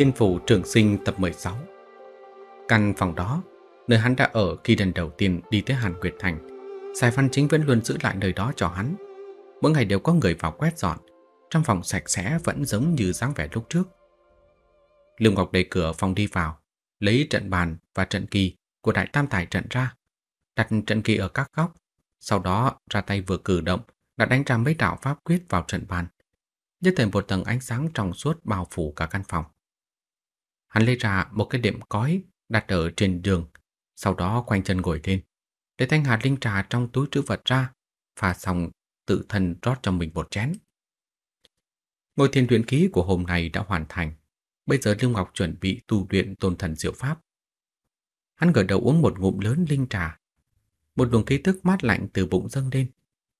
Tiên phủ trường sinh tập 16 Căn phòng đó, nơi hắn đã ở khi lần đầu tiên đi tới Hàn Quyệt Thành, Sài Văn Chính vẫn luôn giữ lại nơi đó cho hắn. Mỗi ngày đều có người vào quét dọn, trong phòng sạch sẽ vẫn giống như dáng vẻ lúc trước. Lương Ngọc đẩy cửa phòng đi vào, lấy trận bàn và trận kỳ của đại tam tài trận ra, đặt trận kỳ ở các góc, sau đó ra tay vừa cử động đã đánh ra mấy đạo pháp quyết vào trận bàn. Nhất thời một tầng ánh sáng trong suốt bao phủ cả căn phòng. Hắn lấy ra một cái đệm cói đặt ở trên giường, sau đó quanh chân ngồi lên, để thanh hạt linh trà trong túi trữ vật ra, pha xong tự thân rót cho mình một chén. Ngôi thiền luyện ký của hôm nay đã hoàn thành, bây giờ Lưu Ngọc chuẩn bị tu luyện tôn thần diệu pháp. Hắn gật đầu uống một ngụm lớn linh trà, một luồng khí tức mát lạnh từ bụng dâng lên,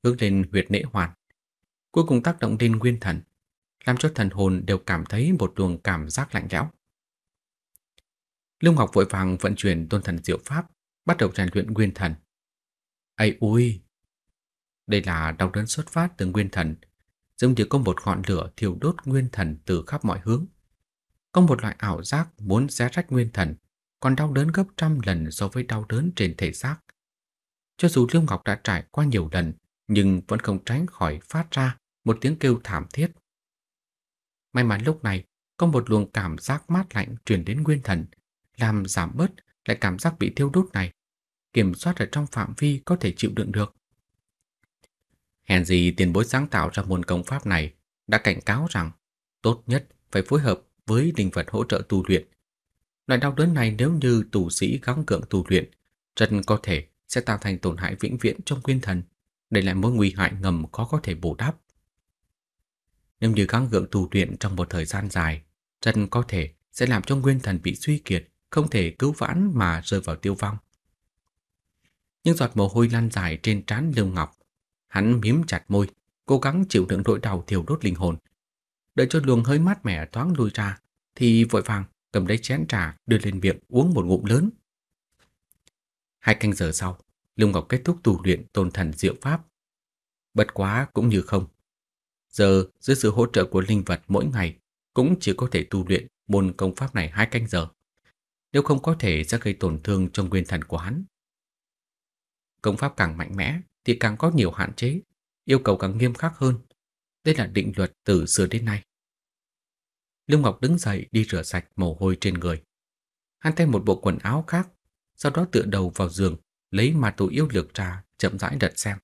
hướng lên huyệt nễ hoàn, cuối cùng tác động lên nguyên thần, làm cho thần hồn đều cảm thấy một luồng cảm giác lạnh lẽo. Lưu Ngọc vội vàng vận chuyển tôn thần diệu pháp, bắt đầu rèn luyện nguyên thần. Ây ui! Đây là đau đớn xuất phát từ nguyên thần, giống như có một ngọn lửa thiêu đốt nguyên thần từ khắp mọi hướng. Có một loại ảo giác muốn xé rách nguyên thần, còn đau đớn gấp trăm lần so với đau đớn trên thể xác. Cho dù Lưu Ngọc đã trải qua nhiều lần, nhưng vẫn không tránh khỏi phát ra một tiếng kêu thảm thiết. May mắn lúc này, có một luồng cảm giác mát lạnh truyền đến nguyên thần, làm giảm bớt lại cảm giác bị thiêu đốt này, kiểm soát ở trong phạm vi có thể chịu đựng được. Hèn gì tiền bối sáng tạo ra môn công pháp này đã cảnh cáo rằng tốt nhất phải phối hợp với linh vật hỗ trợ tu luyện. Loại đau đớn này nếu như tù sĩ gắng cưỡng tu luyện, rất có thể sẽ tạo thành tổn hại vĩnh viễn trong nguyên thần. Đây là mối nguy hại ngầm khó có thể bù đắp. Nếu như gắng gượng tu luyện trong một thời gian dài, chân có thể sẽ làm cho nguyên thần bị suy kiệt, không thể cứu vãn mà rơi vào tiêu vong. Nhưng giọt mồ hôi lan dài trên trán Lưu Ngọc, hắn mím chặt môi, cố gắng chịu đựng nỗi đau thiêu đốt linh hồn. Đợi cho luồng hơi mát mẻ thoáng lui ra, thì vội vàng cầm lấy chén trà đưa lên miệng uống một ngụm lớn. Hai canh giờ sau, Lưu Ngọc kết thúc tu luyện tôn thần diệu pháp. Bất quá cũng như không. Giờ, dưới sự hỗ trợ của linh vật mỗi ngày, cũng chỉ có thể tu luyện môn công pháp này hai canh giờ nếu không có thể sẽ gây tổn thương cho nguyên thần của hắn. Công pháp càng mạnh mẽ thì càng có nhiều hạn chế, yêu cầu càng nghiêm khắc hơn. Đây là định luật từ xưa đến nay. Lương Ngọc đứng dậy đi rửa sạch mồ hôi trên người. Hắn thay một bộ quần áo khác, sau đó tựa đầu vào giường, lấy mà tù yêu lược trà chậm rãi đật xem.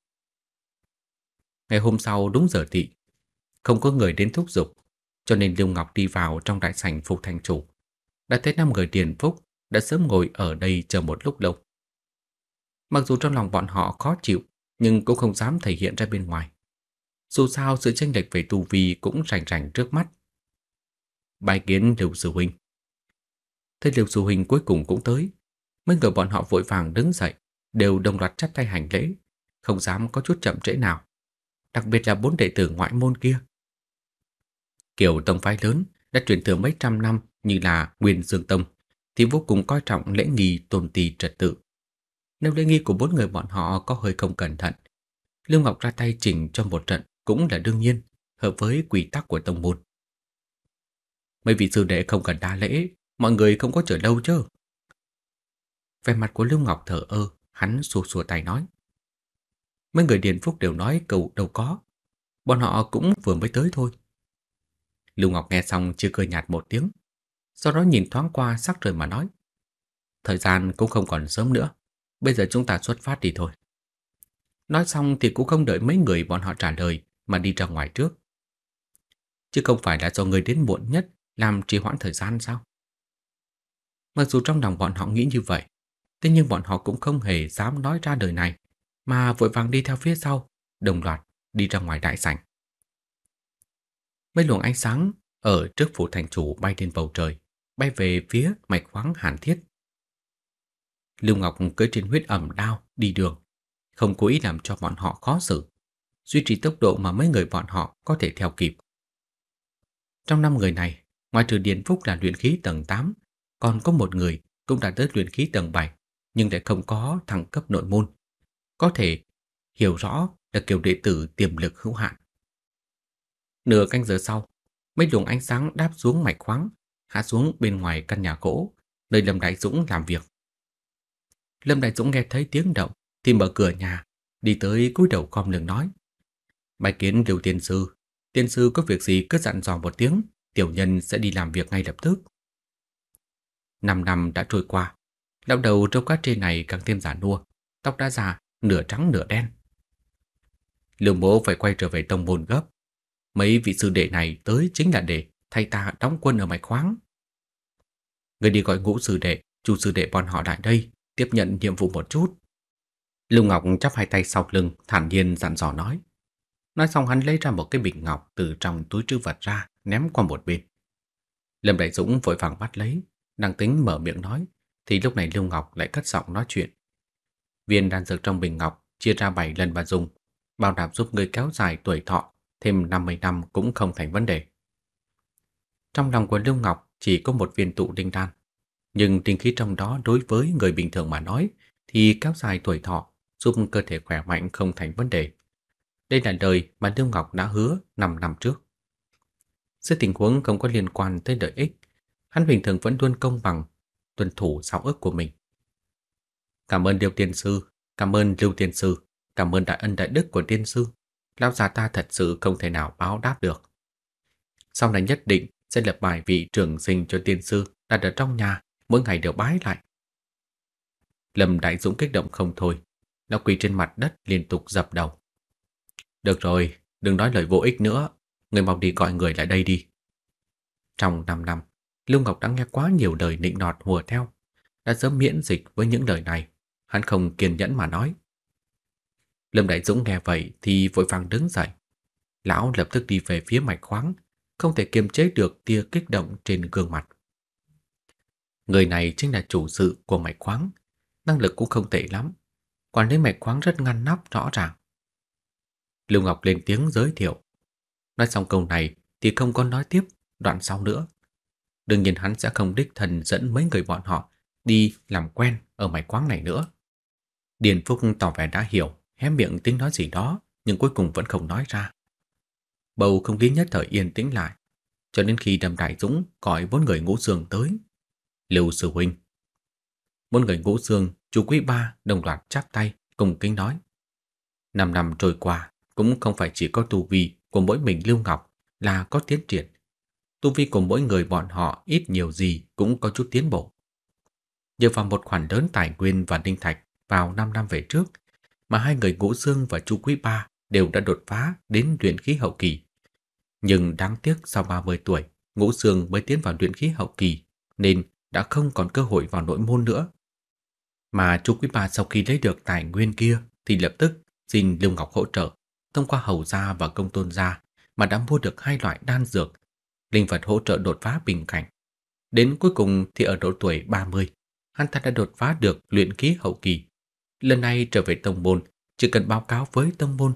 Ngày hôm sau đúng giờ tị, không có người đến thúc giục, cho nên Lương Ngọc đi vào trong đại sảnh phục thành chủ, đã thấy năm người điền phúc đã sớm ngồi ở đây chờ một lúc lâu. Mặc dù trong lòng bọn họ khó chịu, nhưng cũng không dám thể hiện ra bên ngoài. Dù sao sự tranh lệch về tu vi cũng rành rành trước mắt. Bài kiến Liêu Sư Huynh Thấy Liêu Sư Huynh cuối cùng cũng tới, mấy người bọn họ vội vàng đứng dậy, đều đồng loạt chắp tay hành lễ, không dám có chút chậm trễ nào. Đặc biệt là bốn đệ tử ngoại môn kia. Kiểu tông phái lớn đã truyền thừa mấy trăm năm như là Nguyên Dương Tông thì vô cùng coi trọng lễ nghi tôn ti trật tự. Nếu lễ nghi của bốn người bọn họ có hơi không cẩn thận, lưu Ngọc ra tay chỉnh cho một trận cũng là đương nhiên, hợp với quy tắc của tông môn. Mấy vị sư đệ không cần đa lễ, mọi người không có chờ đâu chứ. Về mặt của lưu Ngọc thở ơ, hắn xua xua tay nói. Mấy người Điền Phúc đều nói cầu đâu có, bọn họ cũng vừa mới tới thôi. Lưu Ngọc nghe xong chưa cười nhạt một tiếng, sau đó nhìn thoáng qua sắc trời mà nói. Thời gian cũng không còn sớm nữa, bây giờ chúng ta xuất phát đi thôi. Nói xong thì cũng không đợi mấy người bọn họ trả lời mà đi ra ngoài trước. Chứ không phải là do người đến muộn nhất làm trì hoãn thời gian sao? Mặc dù trong lòng bọn họ nghĩ như vậy, thế nhưng bọn họ cũng không hề dám nói ra đời này, mà vội vàng đi theo phía sau, đồng loạt đi ra ngoài đại sảnh. Mấy luồng ánh sáng ở trước phủ thành chủ bay lên bầu trời, bay về phía mạch khoáng Hàn Thiết. Lưu Ngọc cưỡi trên huyết ẩm đao đi đường, không cố ý làm cho bọn họ khó xử, duy trì tốc độ mà mấy người bọn họ có thể theo kịp. Trong năm người này, ngoài trừ Điền Phúc là luyện khí tầng 8, còn có một người cũng đã tới luyện khí tầng 7 nhưng lại không có thăng cấp nội môn. Có thể hiểu rõ là kiểu đệ tử tiềm lực hữu hạn. Nửa canh giờ sau, mấy luồng ánh sáng đáp xuống mạch khoáng hạ xuống bên ngoài căn nhà gỗ, nơi Lâm Đại Dũng làm việc. Lâm Đại Dũng nghe thấy tiếng động thì mở cửa nhà, đi tới cúi đầu khom lưng nói: "Bài kiến Lưu tiên sư, tiên sư có việc gì cứ dặn dò một tiếng, tiểu nhân sẽ đi làm việc ngay lập tức." Năm năm đã trôi qua, lão đầu trâu cát trên này càng thêm già nua, tóc đã già, nửa trắng nửa đen. Lưu Mỗ phải quay trở về tông môn gấp. Mấy vị sư đệ này tới chính là để thay ta đóng quân ở mạch khoáng. Người đi gọi ngũ sư đệ, chu sư đệ bọn họ lại đây, tiếp nhận nhiệm vụ một chút. Lưu Ngọc chắp hai tay sau lưng, thản nhiên dặn dò nói. Nói xong hắn lấy ra một cái bình ngọc từ trong túi trữ vật ra, ném qua một bên. Lâm Đại Dũng vội vàng bắt lấy, đang tính mở miệng nói, thì lúc này Lưu Ngọc lại cất giọng nói chuyện. Viên đan dược trong bình ngọc chia ra 7 lần và dùng, bảo đảm giúp người kéo dài tuổi thọ, thêm 50 năm cũng không thành vấn đề. Trong lòng của Lưu Ngọc chỉ có một viên tụ đinh đan. Nhưng tinh khí trong đó đối với người bình thường mà nói thì kéo dài tuổi thọ, giúp cơ thể khỏe mạnh không thành vấn đề. Đây là lời mà Tiêu Ngọc đã hứa 5 năm trước. Sự tình huống không có liên quan tới lợi ích, hắn bình thường vẫn luôn công bằng, tuân thủ giáo ước của mình. Cảm ơn Điều Tiên Sư, cảm ơn Lưu Tiên Sư, cảm ơn đại ân đại đức của Tiên Sư. Lão già ta thật sự không thể nào báo đáp được. Sau này nhất định sẽ lập bài vị trường sinh cho tiên sư đặt ở trong nhà, mỗi ngày đều bái lại. Lâm Đại Dũng kích động không thôi, nó quỳ trên mặt đất liên tục dập đầu. Được rồi, đừng nói lời vô ích nữa, người mau đi gọi người lại đây đi. Trong 5 năm, Lưu Ngọc đã nghe quá nhiều lời nịnh nọt hùa theo, đã sớm miễn dịch với những lời này, hắn không kiên nhẫn mà nói. Lâm Đại Dũng nghe vậy thì vội vàng đứng dậy. Lão lập tức đi về phía mạch khoáng, không thể kiềm chế được tia kích động trên gương mặt. Người này chính là chủ sự của mạch khoáng, năng lực cũng không tệ lắm. Quản lý mạch khoáng rất ngăn nắp rõ ràng. Lưu Ngọc lên tiếng giới thiệu. Nói xong câu này thì không có nói tiếp đoạn sau nữa. Đương nhiên hắn sẽ không đích thần dẫn mấy người bọn họ đi làm quen ở mạch khoáng này nữa. Điền Phúc tỏ vẻ đã hiểu, hé miệng tính nói gì đó nhưng cuối cùng vẫn không nói ra. Bầu không khí nhất thời yên tĩnh lại, cho đến khi đầm Đại Dũng gọi bốn người ngũ xương tới. Lưu Sư Huynh. Bốn người ngũ xương, chú quý ba đồng loạt chắp tay, cùng kính nói. Năm năm trôi qua, cũng không phải chỉ có tu vi của mỗi mình Lưu Ngọc là có tiến triển. Tu vi của mỗi người bọn họ ít nhiều gì cũng có chút tiến bộ. Nhờ vào một khoản lớn tài nguyên và ninh thạch vào năm năm về trước, mà hai người Ngũ Dương và Chu Quý Ba đều đã đột phá đến luyện khí hậu kỳ nhưng đáng tiếc sau 30 tuổi, Ngũ Sương mới tiến vào luyện khí hậu kỳ, nên đã không còn cơ hội vào nội môn nữa. Mà chú Quý Ba sau khi lấy được tài nguyên kia thì lập tức xin Lưu Ngọc hỗ trợ, thông qua Hầu gia và Công Tôn gia mà đã mua được hai loại đan dược, linh vật hỗ trợ đột phá bình cảnh. Đến cuối cùng thì ở độ tuổi 30, hắn ta đã đột phá được luyện khí hậu kỳ. Lần này trở về tông môn, chỉ cần báo cáo với tông môn,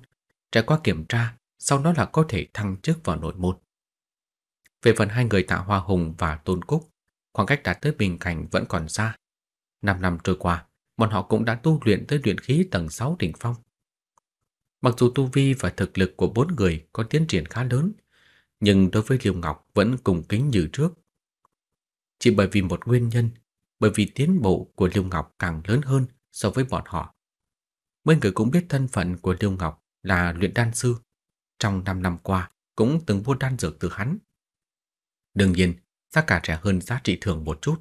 trải qua kiểm tra sau đó là có thể thăng chức vào nội môn. Về phần hai người Tạ Hoa Hùng và Tôn Cúc, khoảng cách đạt tới bình cảnh vẫn còn xa. Năm năm trôi qua, bọn họ cũng đã tu luyện tới luyện khí tầng 6 đỉnh phong. Mặc dù tu vi và thực lực của bốn người có tiến triển khá lớn, nhưng đối với Liêu Ngọc vẫn cùng kính như trước. Chỉ bởi vì một nguyên nhân, bởi vì tiến bộ của Liêu Ngọc càng lớn hơn so với bọn họ. Mấy người cũng biết thân phận của Liêu Ngọc là luyện đan sư, trong 5 năm qua cũng từng mua đan dược từ hắn. Đương nhiên, giá cả rẻ hơn giá trị thường một chút.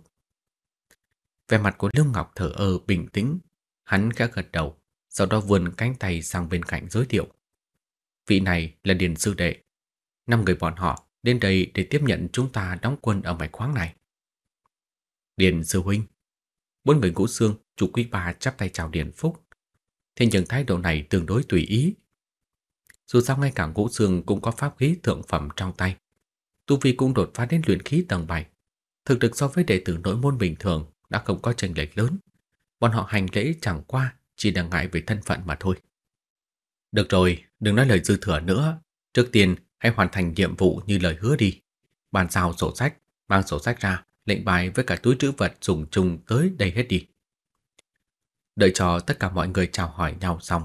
Về mặt của Lưu Ngọc thở ơ bình tĩnh, hắn khẽ gật đầu, sau đó vươn cánh tay sang bên cạnh giới thiệu. Vị này là Điền Sư Đệ. Năm người bọn họ đến đây để tiếp nhận chúng ta đóng quân ở mạch khoáng này. Điền Sư Huynh Bốn người ngũ xương, chủ quý bà chắp tay chào Điền Phúc. Thế nhưng thái độ này tương đối tùy ý, dù sao ngay cả Ngũ xương cũng có pháp khí thượng phẩm trong tay. Tu Vi cũng đột phá đến luyện khí tầng 7. Thực lực so với đệ tử nội môn bình thường đã không có chênh lệch lớn. Bọn họ hành lễ chẳng qua chỉ đang ngại về thân phận mà thôi. Được rồi, đừng nói lời dư thừa nữa. Trước tiên, hãy hoàn thành nhiệm vụ như lời hứa đi. Bàn giao sổ sách, mang sổ sách ra, lệnh bài với cả túi trữ vật dùng chung tới đây hết đi. Đợi cho tất cả mọi người chào hỏi nhau xong,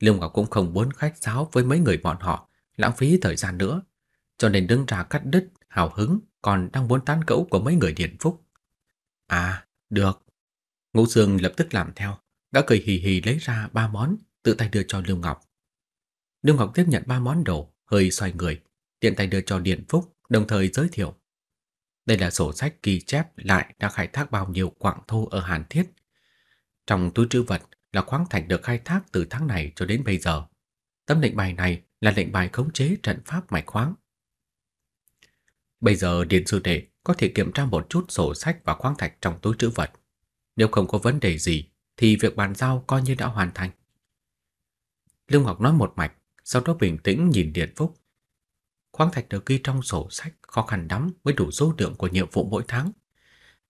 Liêu Ngọc cũng không muốn khách sáo với mấy người bọn họ, lãng phí thời gian nữa, cho nên đứng ra cắt đứt hào hứng còn đang muốn tán cẫu của mấy người Điện Phúc. À, được. Ngũ Dương lập tức làm theo, đã cười hì hì lấy ra ba món, tự tay đưa cho Liêu Ngọc. Liêu Ngọc tiếp nhận ba món đồ, hơi xoay người, tiện tay đưa cho Điện Phúc, đồng thời giới thiệu. Đây là sổ sách ghi chép lại đã khai thác bao nhiêu quạng thô ở Hàn Thiết. Trong túi trữ vật là khoáng thạch được khai thác từ tháng này cho đến bây giờ. Tấm lệnh bài này là lệnh bài khống chế trận pháp mạch khoáng. Bây giờ Điền Sư Đệ có thể kiểm tra một chút sổ sách và khoáng thạch trong túi trữ vật. Nếu không có vấn đề gì thì việc bàn giao coi như đã hoàn thành. Lương Ngọc nói một mạch, sau đó bình tĩnh nhìn Điền Phúc. Khoáng thạch được ghi trong sổ sách khó khăn lắm mới đủ số lượng của nhiệm vụ mỗi tháng.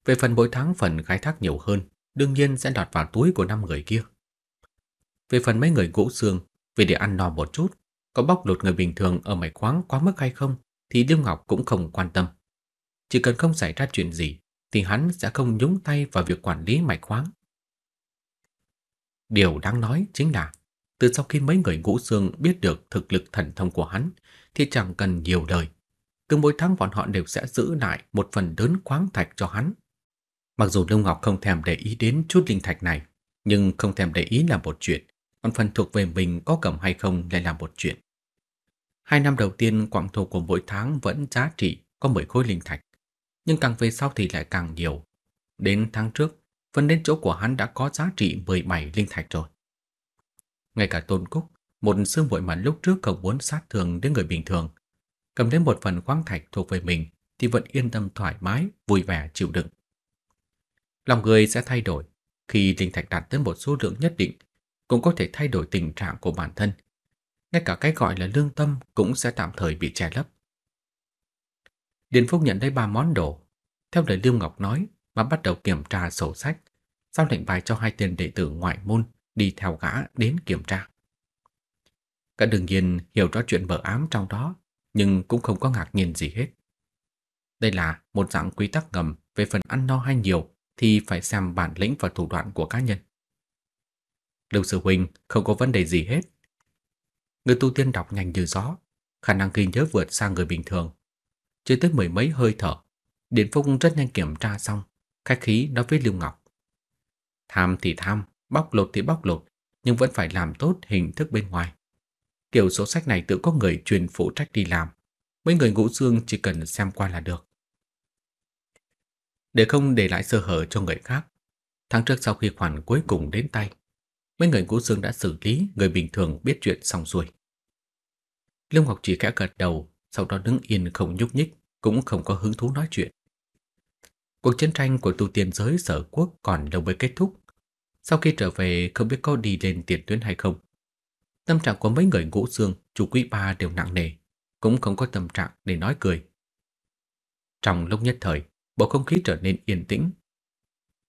Về phần mỗi tháng phần khai thác nhiều hơn đương nhiên sẽ lọt vào túi của năm người kia. Về phần mấy người gỗ xương, vì để ăn no một chút, có bóc lột người bình thường ở mày khoáng quá mức hay không thì Lưu Ngọc cũng không quan tâm. Chỉ cần không xảy ra chuyện gì thì hắn sẽ không nhúng tay vào việc quản lý mạch khoáng. Điều đáng nói chính là từ sau khi mấy người ngũ xương biết được thực lực thần thông của hắn thì chẳng cần nhiều đời. Cứ mỗi tháng bọn họ đều sẽ giữ lại một phần lớn khoáng thạch cho hắn Mặc dù Lưu Ngọc không thèm để ý đến chút linh thạch này, nhưng không thèm để ý là một chuyện, còn phần thuộc về mình có cầm hay không lại là một chuyện. Hai năm đầu tiên quặng thổ của mỗi tháng vẫn giá trị có 10 khối linh thạch, nhưng càng về sau thì lại càng nhiều. Đến tháng trước, phần đến chỗ của hắn đã có giá trị 17 linh thạch rồi. Ngay cả Tôn Cúc, một sư muội mà lúc trước không muốn sát thường đến người bình thường, cầm đến một phần khoáng thạch thuộc về mình thì vẫn yên tâm thoải mái, vui vẻ chịu đựng lòng người sẽ thay đổi. Khi linh thạch đạt tới một số lượng nhất định, cũng có thể thay đổi tình trạng của bản thân. Ngay cả cái gọi là lương tâm cũng sẽ tạm thời bị che lấp. Điền Phúc nhận lấy ba món đồ, theo lời Lưu Ngọc nói mà bắt đầu kiểm tra sổ sách, sau lệnh bài cho hai tên đệ tử ngoại môn đi theo gã đến kiểm tra. Cả đương nhiên hiểu rõ chuyện bờ ám trong đó, nhưng cũng không có ngạc nhiên gì hết. Đây là một dạng quy tắc ngầm về phần ăn no hay nhiều thì phải xem bản lĩnh và thủ đoạn của cá nhân. Lưu Sư Huynh không có vấn đề gì hết. Người tu tiên đọc nhanh như gió, khả năng ghi nhớ vượt xa người bình thường. Chưa tới mười mấy hơi thở, Điền Phong rất nhanh kiểm tra xong, khách khí nói với Lưu Ngọc. Tham thì tham, bóc lột thì bóc lột, nhưng vẫn phải làm tốt hình thức bên ngoài. Kiểu sổ sách này tự có người truyền phụ trách đi làm, mấy người ngũ xương chỉ cần xem qua là được để không để lại sơ hở cho người khác. Tháng trước sau khi khoản cuối cùng đến tay, mấy người cố xương đã xử lý người bình thường biết chuyện xong xuôi. Lương Ngọc chỉ khẽ gật đầu, sau đó đứng yên không nhúc nhích, cũng không có hứng thú nói chuyện. Cuộc chiến tranh của tu tiên giới sở quốc còn lâu mới kết thúc. Sau khi trở về không biết có đi lên tiền tuyến hay không. Tâm trạng của mấy người ngũ xương, chủ quý ba đều nặng nề, cũng không có tâm trạng để nói cười. Trong lúc nhất thời, bầu không khí trở nên yên tĩnh.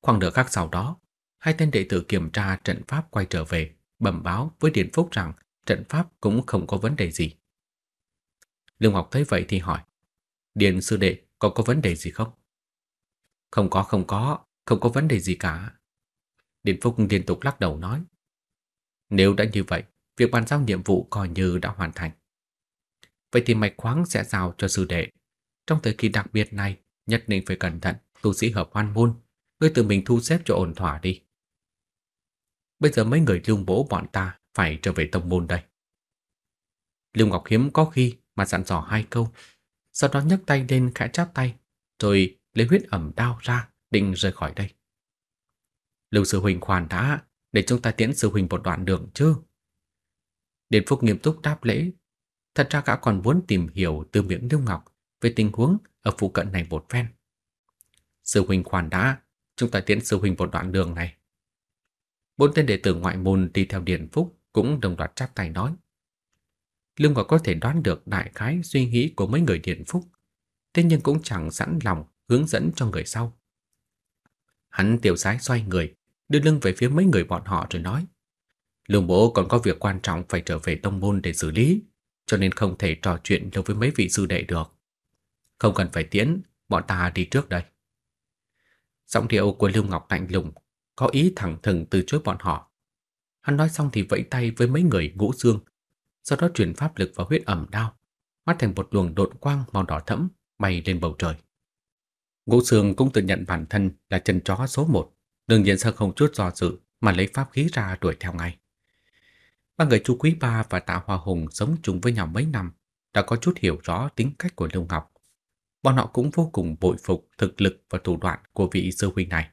Khoảng nửa khắc sau đó, hai tên đệ tử kiểm tra trận pháp quay trở về, bẩm báo với Điền Phúc rằng trận pháp cũng không có vấn đề gì. Lương Ngọc thấy vậy thì hỏi, Điền sư đệ có có vấn đề gì không? Không có, không có, không có vấn đề gì cả. Điền Phúc liên tục lắc đầu nói, nếu đã như vậy, việc bàn giao nhiệm vụ coi như đã hoàn thành. Vậy thì mạch khoáng sẽ giao cho sư đệ. Trong thời kỳ đặc biệt này, nhất định phải cẩn thận, tu sĩ hợp hoan môn, ngươi tự mình thu xếp cho ổn thỏa đi. Bây giờ mấy người lung bố bọn ta phải trở về tông môn đây. Lưu Ngọc Hiếm có khi mà dặn dò hai câu, sau đó nhấc tay lên khẽ chắp tay, rồi lấy huyết ẩm đao ra, định rời khỏi đây. Lưu Sư Huỳnh khoan đã, để chúng ta tiễn Sư Huỳnh một đoạn đường chứ. điện Phúc nghiêm túc đáp lễ, thật ra cả còn muốn tìm hiểu từ miệng Lưu Ngọc về tình huống ở phụ cận này một phen. Sư huynh khoan đã, chúng ta tiến sư huynh một đoạn đường này. Bốn tên đệ tử ngoại môn đi theo điện Phúc cũng đồng loạt chắp tay nói. Lương Ngọc có thể đoán được đại khái suy nghĩ của mấy người điện Phúc, thế nhưng cũng chẳng sẵn lòng hướng dẫn cho người sau. Hắn tiểu sái xoay người, đưa lưng về phía mấy người bọn họ rồi nói. Lương bố còn có việc quan trọng phải trở về tông môn để xử lý, cho nên không thể trò chuyện lâu với mấy vị sư đệ được. Không cần phải tiễn bọn ta đi trước đây. Giọng điệu của Lưu Ngọc lạnh lùng, có ý thẳng thừng từ chối bọn họ. Hắn nói xong thì vẫy tay với mấy người ngũ xương, sau đó truyền pháp lực vào huyết ẩm đao, mắt thành một luồng đột quang màu đỏ thẫm bay lên bầu trời. Ngũ xương cũng tự nhận bản thân là chân chó số một, đương nhiên sao không chút do dự mà lấy pháp khí ra đuổi theo ngay. Ba người Chu Quý Ba và Tạ Hoa Hùng sống chung với nhau mấy năm, đã có chút hiểu rõ tính cách của Lưu Ngọc bọn họ cũng vô cùng bội phục thực lực và thủ đoạn của vị sư huynh này.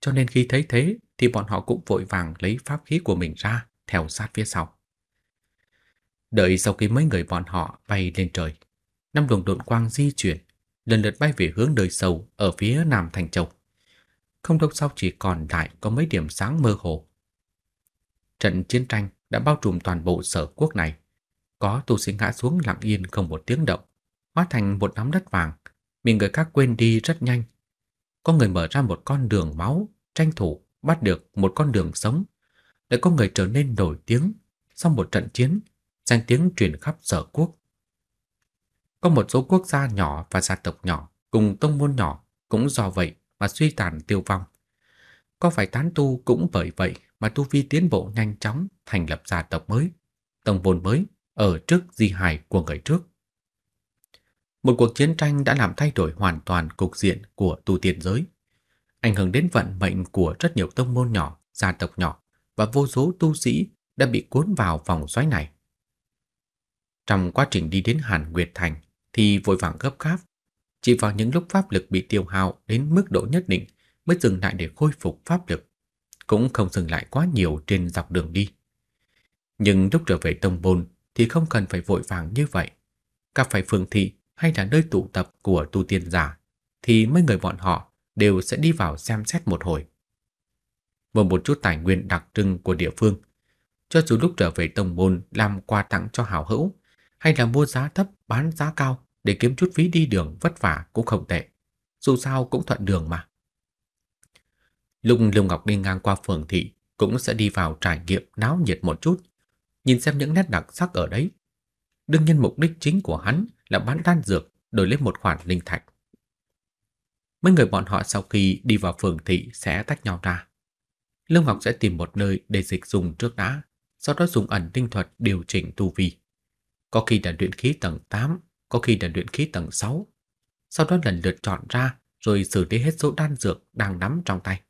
Cho nên khi thấy thế thì bọn họ cũng vội vàng lấy pháp khí của mình ra, theo sát phía sau. Đợi sau khi mấy người bọn họ bay lên trời, năm luồng độn quang di chuyển, lần lượt bay về hướng đời sầu ở phía Nam Thành Châu. Không lâu sau chỉ còn lại có mấy điểm sáng mơ hồ. Trận chiến tranh đã bao trùm toàn bộ sở quốc này. Có tu sĩ ngã xuống lặng yên không một tiếng động hóa thành một đám đất vàng, bị người khác quên đi rất nhanh. Có người mở ra một con đường máu, tranh thủ bắt được một con đường sống. để có người trở nên nổi tiếng sau một trận chiến, danh tiếng truyền khắp sở quốc. Có một số quốc gia nhỏ và gia tộc nhỏ cùng tông môn nhỏ cũng do vậy mà suy tàn tiêu vong. Có phải tán tu cũng bởi vậy mà tu vi tiến bộ nhanh chóng thành lập gia tộc mới, tông môn mới ở trước di hài của người trước một cuộc chiến tranh đã làm thay đổi hoàn toàn cục diện của tu tiên giới, ảnh hưởng đến vận mệnh của rất nhiều tông môn nhỏ, gia tộc nhỏ và vô số tu sĩ đã bị cuốn vào vòng xoáy này. Trong quá trình đi đến Hàn Nguyệt Thành thì vội vàng gấp gáp, chỉ vào những lúc pháp lực bị tiêu hao đến mức độ nhất định mới dừng lại để khôi phục pháp lực, cũng không dừng lại quá nhiều trên dọc đường đi. Nhưng lúc trở về tông môn thì không cần phải vội vàng như vậy. Các phải phương thị hay là nơi tụ tập của tu tiên giả thì mấy người bọn họ đều sẽ đi vào xem xét một hồi. Với một chút tài nguyên đặc trưng của địa phương, cho dù lúc trở về tông môn làm quà tặng cho hảo hữu hay là mua giá thấp bán giá cao để kiếm chút phí đi đường vất vả cũng không tệ. Dù sao cũng thuận đường mà. Lúc Lưu Ngọc đi ngang qua phường thị cũng sẽ đi vào trải nghiệm náo nhiệt một chút, nhìn xem những nét đặc sắc ở đấy. Đương nhiên mục đích chính của hắn đã bán đan dược đổi lấy một khoản linh thạch. Mấy người bọn họ sau khi đi vào phường thị sẽ tách nhau ra. Lương Ngọc sẽ tìm một nơi để dịch dùng trước đã, sau đó dùng ẩn tinh thuật điều chỉnh tu vi. Có khi đã luyện khí tầng 8, có khi đã luyện khí tầng 6. Sau đó lần lượt chọn ra rồi xử lý hết số đan dược đang nắm trong tay.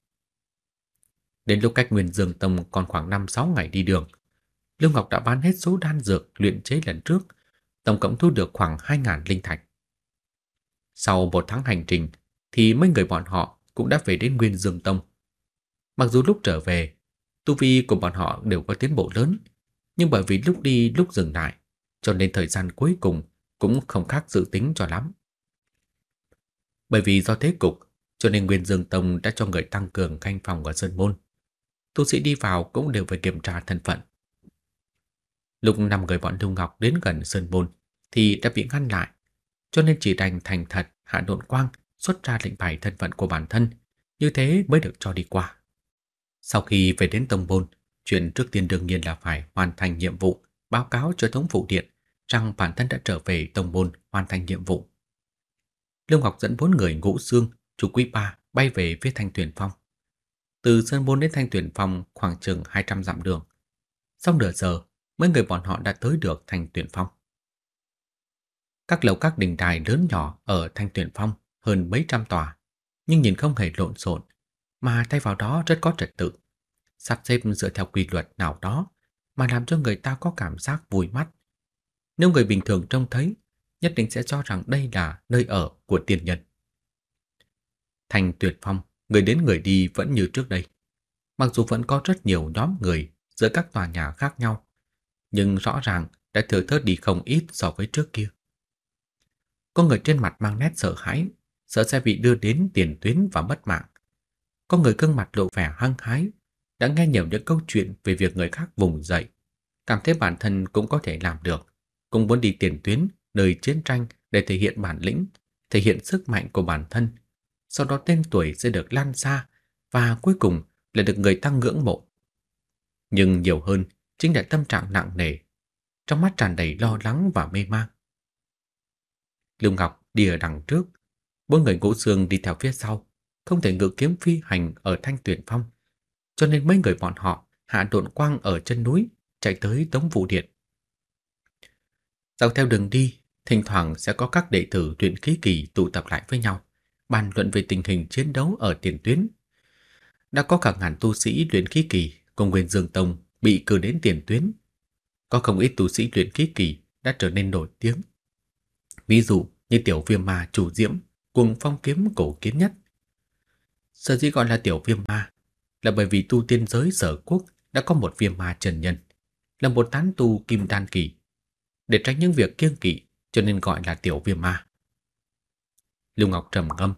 Đến lúc cách Nguyên Dương tầm còn khoảng 5-6 ngày đi đường, Lương Ngọc đã bán hết số đan dược luyện chế lần trước tổng cộng thu được khoảng 2.000 linh thạch. Sau một tháng hành trình thì mấy người bọn họ cũng đã về đến Nguyên Dương Tông. Mặc dù lúc trở về, tu vi của bọn họ đều có tiến bộ lớn, nhưng bởi vì lúc đi lúc dừng lại, cho nên thời gian cuối cùng cũng không khác dự tính cho lắm. Bởi vì do thế cục, cho nên Nguyên Dương Tông đã cho người tăng cường canh phòng ở Sơn Môn. Tu sĩ đi vào cũng đều phải kiểm tra thân phận. Lúc năm người bọn Thu Ngọc đến gần Sơn Môn thì đã bị ngăn lại, cho nên chỉ đành thành thật hạ độn quang xuất ra lệnh bài thân phận của bản thân, như thế mới được cho đi qua. Sau khi về đến Tông Môn, chuyện trước tiên đương nhiên là phải hoàn thành nhiệm vụ, báo cáo cho thống phụ điện rằng bản thân đã trở về Tông Môn hoàn thành nhiệm vụ. Lương Ngọc dẫn bốn người ngũ xương, chủ quý ba bay về phía Thanh Tuyển Phong. Từ Sơn Môn đến Thanh Tuyển Phong khoảng chừng 200 dặm đường. Sau nửa giờ, mấy người bọn họ đã tới được thành tuyển phong. Các lầu các đình đài lớn nhỏ ở thành tuyển phong hơn mấy trăm tòa, nhưng nhìn không hề lộn xộn, mà thay vào đó rất có trật tự, sắp xếp dựa theo quy luật nào đó mà làm cho người ta có cảm giác vui mắt. Nếu người bình thường trông thấy, nhất định sẽ cho rằng đây là nơi ở của tiền nhân. Thành tuyệt phong, người đến người đi vẫn như trước đây. Mặc dù vẫn có rất nhiều nhóm người giữa các tòa nhà khác nhau, nhưng rõ ràng đã thừa thớt đi không ít so với trước kia. Có người trên mặt mang nét sợ hãi, sợ sẽ bị đưa đến tiền tuyến và mất mạng. Có người gương mặt lộ vẻ hăng hái, đã nghe nhiều những câu chuyện về việc người khác vùng dậy, cảm thấy bản thân cũng có thể làm được, cũng muốn đi tiền tuyến nơi chiến tranh để thể hiện bản lĩnh, thể hiện sức mạnh của bản thân. Sau đó tên tuổi sẽ được lan xa và cuối cùng là được người tăng ngưỡng mộ. Nhưng nhiều hơn chính là tâm trạng nặng nề, trong mắt tràn đầy lo lắng và mê mang. Lưu Ngọc đi ở đằng trước, bốn người Ngũ Dương đi theo phía sau, không thể ngự kiếm phi hành ở Thanh Tuyển Phong, cho nên mấy người bọn họ hạ độn quang ở chân núi, chạy tới Tống vụ Điện. Dọc theo đường đi, thỉnh thoảng sẽ có các đệ tử luyện khí kỳ tụ tập lại với nhau, bàn luận về tình hình chiến đấu ở tiền tuyến. Đã có cả ngàn tu sĩ luyện khí kỳ cùng Nguyên Dương Tông bị cử đến tiền tuyến. Có không ít tu sĩ luyện khí kỳ đã trở nên nổi tiếng. Ví dụ như tiểu viêm ma chủ diễm, cuồng phong kiếm cổ kiến nhất. Sở dĩ gọi là tiểu viêm ma là bởi vì tu tiên giới sở quốc đã có một viêm ma trần nhân, là một tán tu kim đan kỳ. Để tránh những việc kiêng kỵ cho nên gọi là tiểu viêm ma. Lưu Ngọc trầm ngâm,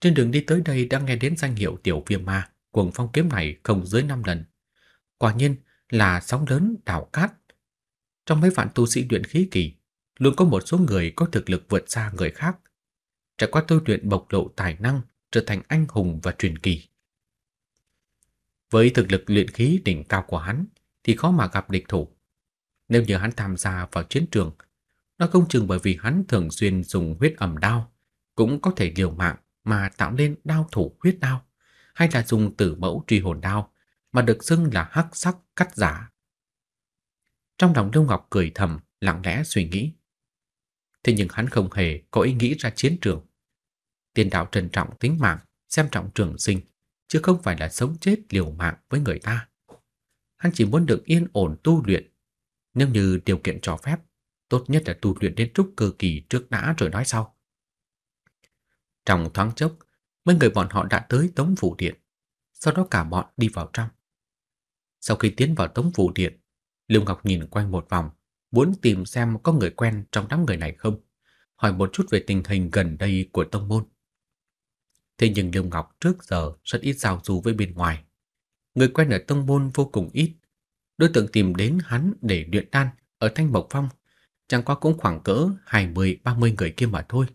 trên đường đi tới đây đã nghe đến danh hiệu tiểu viêm ma, cuồng phong kiếm này không dưới 5 lần. Quả nhiên là sóng lớn đảo cát. Trong mấy vạn tu sĩ luyện khí kỳ, luôn có một số người có thực lực vượt xa người khác. Trải qua tu luyện bộc lộ tài năng, trở thành anh hùng và truyền kỳ. Với thực lực luyện khí đỉnh cao của hắn thì khó mà gặp địch thủ. Nếu như hắn tham gia vào chiến trường, nó không chừng bởi vì hắn thường xuyên dùng huyết ẩm đao, cũng có thể liều mạng mà tạo nên đao thủ huyết đao, hay là dùng tử mẫu truy hồn đao mà được xưng là hắc sắc cắt giả. Trong lòng Lưu Ngọc cười thầm, lặng lẽ suy nghĩ. Thế nhưng hắn không hề có ý nghĩ ra chiến trường. Tiên đạo trân trọng tính mạng, xem trọng trường sinh, chứ không phải là sống chết liều mạng với người ta. Hắn chỉ muốn được yên ổn tu luyện. Nếu như điều kiện cho phép, tốt nhất là tu luyện đến trúc cơ kỳ trước đã rồi nói sau. Trong thoáng chốc, mấy người bọn họ đã tới tống phủ điện. Sau đó cả bọn đi vào trong. Sau khi tiến vào tống phủ điện, Lưu Ngọc nhìn quanh một vòng, muốn tìm xem có người quen trong đám người này không, hỏi một chút về tình hình gần đây của tông môn. Thế nhưng Lưu Ngọc trước giờ rất ít giao du với bên ngoài. Người quen ở tông môn vô cùng ít. Đối tượng tìm đến hắn để luyện đan ở Thanh Mộc Phong, chẳng qua cũng khoảng cỡ 20-30 người kia mà thôi.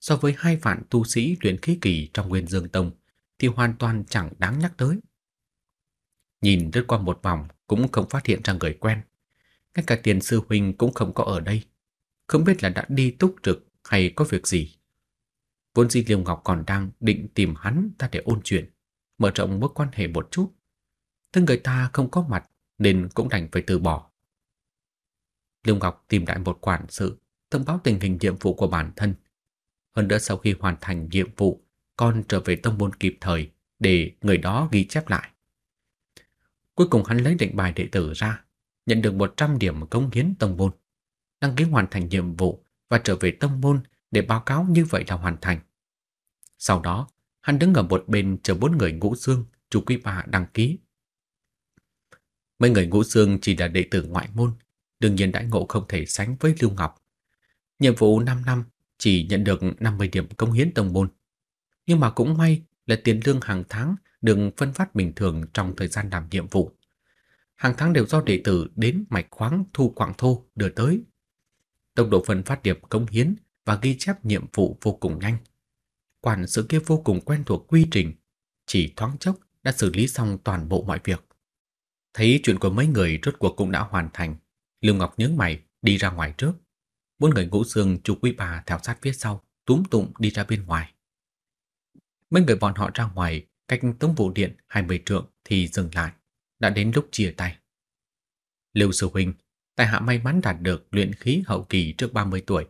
So với hai vạn tu sĩ luyện khí kỳ trong Nguyên Dương Tông thì hoàn toàn chẳng đáng nhắc tới. Nhìn lướt qua một vòng cũng không phát hiện ra người quen. Ngay cả tiền sư huynh cũng không có ở đây. Không biết là đã đi túc trực hay có việc gì. Vốn dĩ Liêu Ngọc còn đang định tìm hắn ta để ôn chuyện, mở rộng mối quan hệ một chút. Nhưng người ta không có mặt nên cũng đành phải từ bỏ. Liêu Ngọc tìm đại một quản sự thông báo tình hình nhiệm vụ của bản thân. Hơn nữa sau khi hoàn thành nhiệm vụ, con trở về tông môn kịp thời để người đó ghi chép lại. Cuối cùng hắn lấy lệnh bài đệ tử ra, nhận được 100 điểm công hiến tông môn. Đăng ký hoàn thành nhiệm vụ và trở về tông môn để báo cáo như vậy là hoàn thành. Sau đó, hắn đứng ở một bên chờ bốn người ngũ xương, chủ quy bà đăng ký. Mấy người ngũ xương chỉ là đệ tử ngoại môn, đương nhiên đại ngộ không thể sánh với Lưu Ngọc. Nhiệm vụ 5 năm chỉ nhận được 50 điểm công hiến tông môn. Nhưng mà cũng may là tiền lương hàng tháng đừng phân phát bình thường trong thời gian làm nhiệm vụ. Hàng tháng đều do đệ tử đến mạch khoáng thu quặng thô đưa tới. Tốc độ phân phát điệp cống hiến và ghi chép nhiệm vụ vô cùng nhanh. Quản sự kia vô cùng quen thuộc quy trình, chỉ thoáng chốc đã xử lý xong toàn bộ mọi việc. Thấy chuyện của mấy người rốt cuộc cũng đã hoàn thành, Lưu Ngọc nhướng mày đi ra ngoài trước. Bốn người ngũ xương chu quý bà theo sát phía sau, túm tụng đi ra bên ngoài. Mấy người bọn họ ra ngoài cách tống vũ điện hai mươi trượng thì dừng lại, đã đến lúc chia tay. Lưu Sư Huynh, tại hạ may mắn đạt được luyện khí hậu kỳ trước ba mươi tuổi,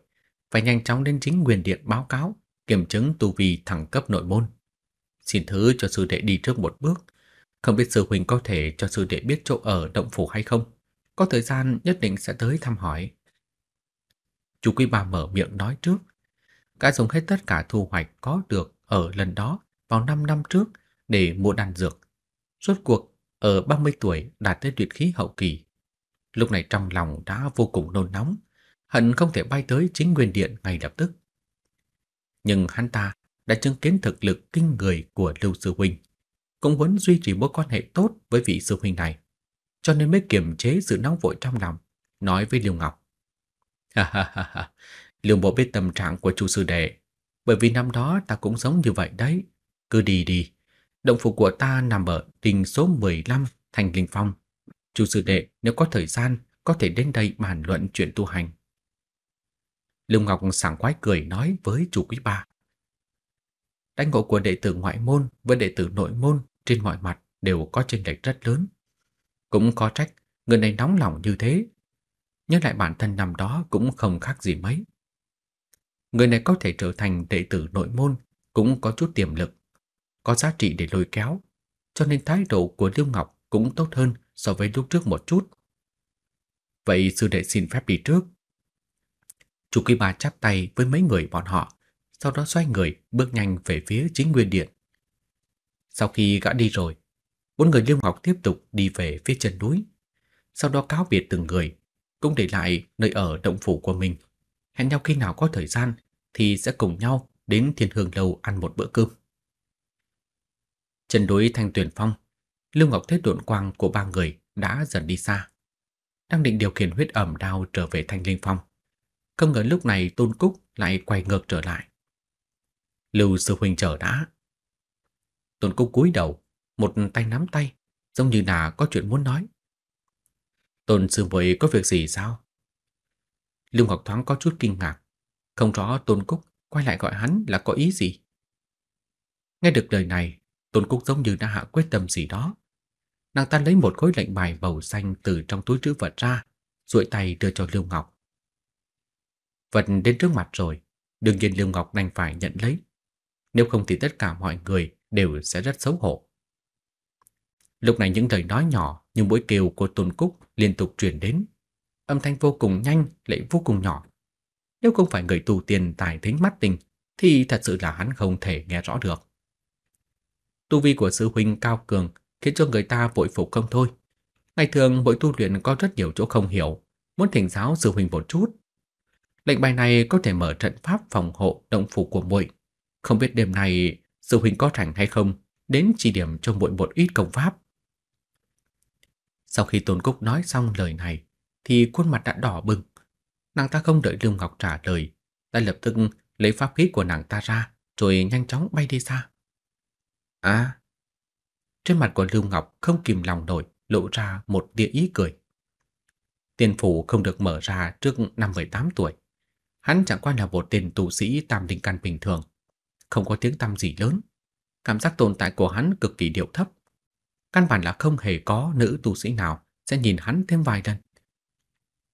phải nhanh chóng đến chính quyền điện báo cáo, kiểm chứng tu vi thẳng cấp nội môn. Xin thứ cho sư đệ đi trước một bước, không biết sư huynh có thể cho sư đệ biết chỗ ở động phủ hay không? Có thời gian nhất định sẽ tới thăm hỏi. Chú Quý bà mở miệng nói trước. Cả dùng hết tất cả thu hoạch có được ở lần đó vào năm năm trước để mua đan dược. Rốt cuộc, ở 30 tuổi đạt tới tuyệt khí hậu kỳ. Lúc này trong lòng đã vô cùng nôn nóng, hận không thể bay tới chính nguyên điện ngay lập tức. Nhưng hắn ta đã chứng kiến thực lực kinh người của Lưu Sư Huynh, cũng muốn duy trì mối quan hệ tốt với vị Sư Huynh này, cho nên mới kiềm chế sự nóng vội trong lòng, nói với Lưu Ngọc. Ha ha ha ha, Lưu Bộ biết tâm trạng của chu sư đệ, bởi vì năm đó ta cũng giống như vậy đấy, cứ đi đi, Động phủ của ta nằm ở đình số 15 Thành Linh Phong. Chủ sư đệ nếu có thời gian có thể đến đây bàn luận chuyện tu hành. Lưu Ngọc sảng khoái cười nói với chủ quý bà. Đánh ngộ của đệ tử ngoại môn với đệ tử nội môn trên mọi mặt đều có chênh lệch rất lớn. Cũng có trách, người này nóng lòng như thế. Nhưng lại bản thân năm đó cũng không khác gì mấy. Người này có thể trở thành đệ tử nội môn cũng có chút tiềm lực có giá trị để lôi kéo, cho nên thái độ của Liêu Ngọc cũng tốt hơn so với lúc trước một chút. Vậy sư đệ xin phép đi trước. chủ Kỳ bà chắp tay với mấy người bọn họ, sau đó xoay người bước nhanh về phía chính nguyên điện. Sau khi gã đi rồi, bốn người Liêu Ngọc tiếp tục đi về phía chân núi, sau đó cáo biệt từng người, cũng để lại nơi ở động phủ của mình. Hẹn nhau khi nào có thời gian thì sẽ cùng nhau đến Thiên Hương lâu ăn một bữa cơm trần đối thanh tuyển phong, Lưu Ngọc thấy độn quang của ba người đã dần đi xa. Đang định điều khiển huyết ẩm đao trở về thanh linh phong. Không ngờ lúc này Tôn Cúc lại quay ngược trở lại. Lưu Sư Huynh chờ đã. Tôn Cúc cúi đầu, một tay nắm tay, giống như là có chuyện muốn nói. Tôn Sư Muội có việc gì sao? Lưu Ngọc Thoáng có chút kinh ngạc, không rõ Tôn Cúc quay lại gọi hắn là có ý gì. Nghe được lời này, Tôn Cúc giống như đã hạ quyết tâm gì đó. Nàng ta lấy một khối lệnh bài màu xanh từ trong túi trữ vật ra, duỗi tay đưa cho Lưu Ngọc. Vật đến trước mặt rồi, đương nhiên Lưu Ngọc đành phải nhận lấy. Nếu không thì tất cả mọi người đều sẽ rất xấu hổ. Lúc này những lời nói nhỏ nhưng mỗi kêu của Tôn Cúc liên tục truyền đến. Âm thanh vô cùng nhanh lại vô cùng nhỏ. Nếu không phải người tù tiền tài thính mắt tình thì thật sự là hắn không thể nghe rõ được. Tu vi của sư huynh cao cường khiến cho người ta vội phục không thôi. Ngày thường mỗi tu luyện có rất nhiều chỗ không hiểu, muốn thỉnh giáo sư huynh một chút. Lệnh bài này có thể mở trận pháp phòng hộ động phủ của muội. Không biết đêm nay sư huynh có rảnh hay không, đến chỉ điểm cho muội một ít công pháp. Sau khi Tôn Cúc nói xong lời này, thì khuôn mặt đã đỏ bừng. Nàng ta không đợi Lưu Ngọc trả lời, đã lập tức lấy pháp khí của nàng ta ra, rồi nhanh chóng bay đi xa. À. Trên mặt của Lưu Ngọc không kìm lòng nổi lộ ra một tia ý cười. tiền phủ không được mở ra trước năm 18 tuổi. Hắn chẳng qua là một tên tu sĩ tam đình căn bình thường, không có tiếng tăm gì lớn. Cảm giác tồn tại của hắn cực kỳ điệu thấp. Căn bản là không hề có nữ tu sĩ nào sẽ nhìn hắn thêm vài lần.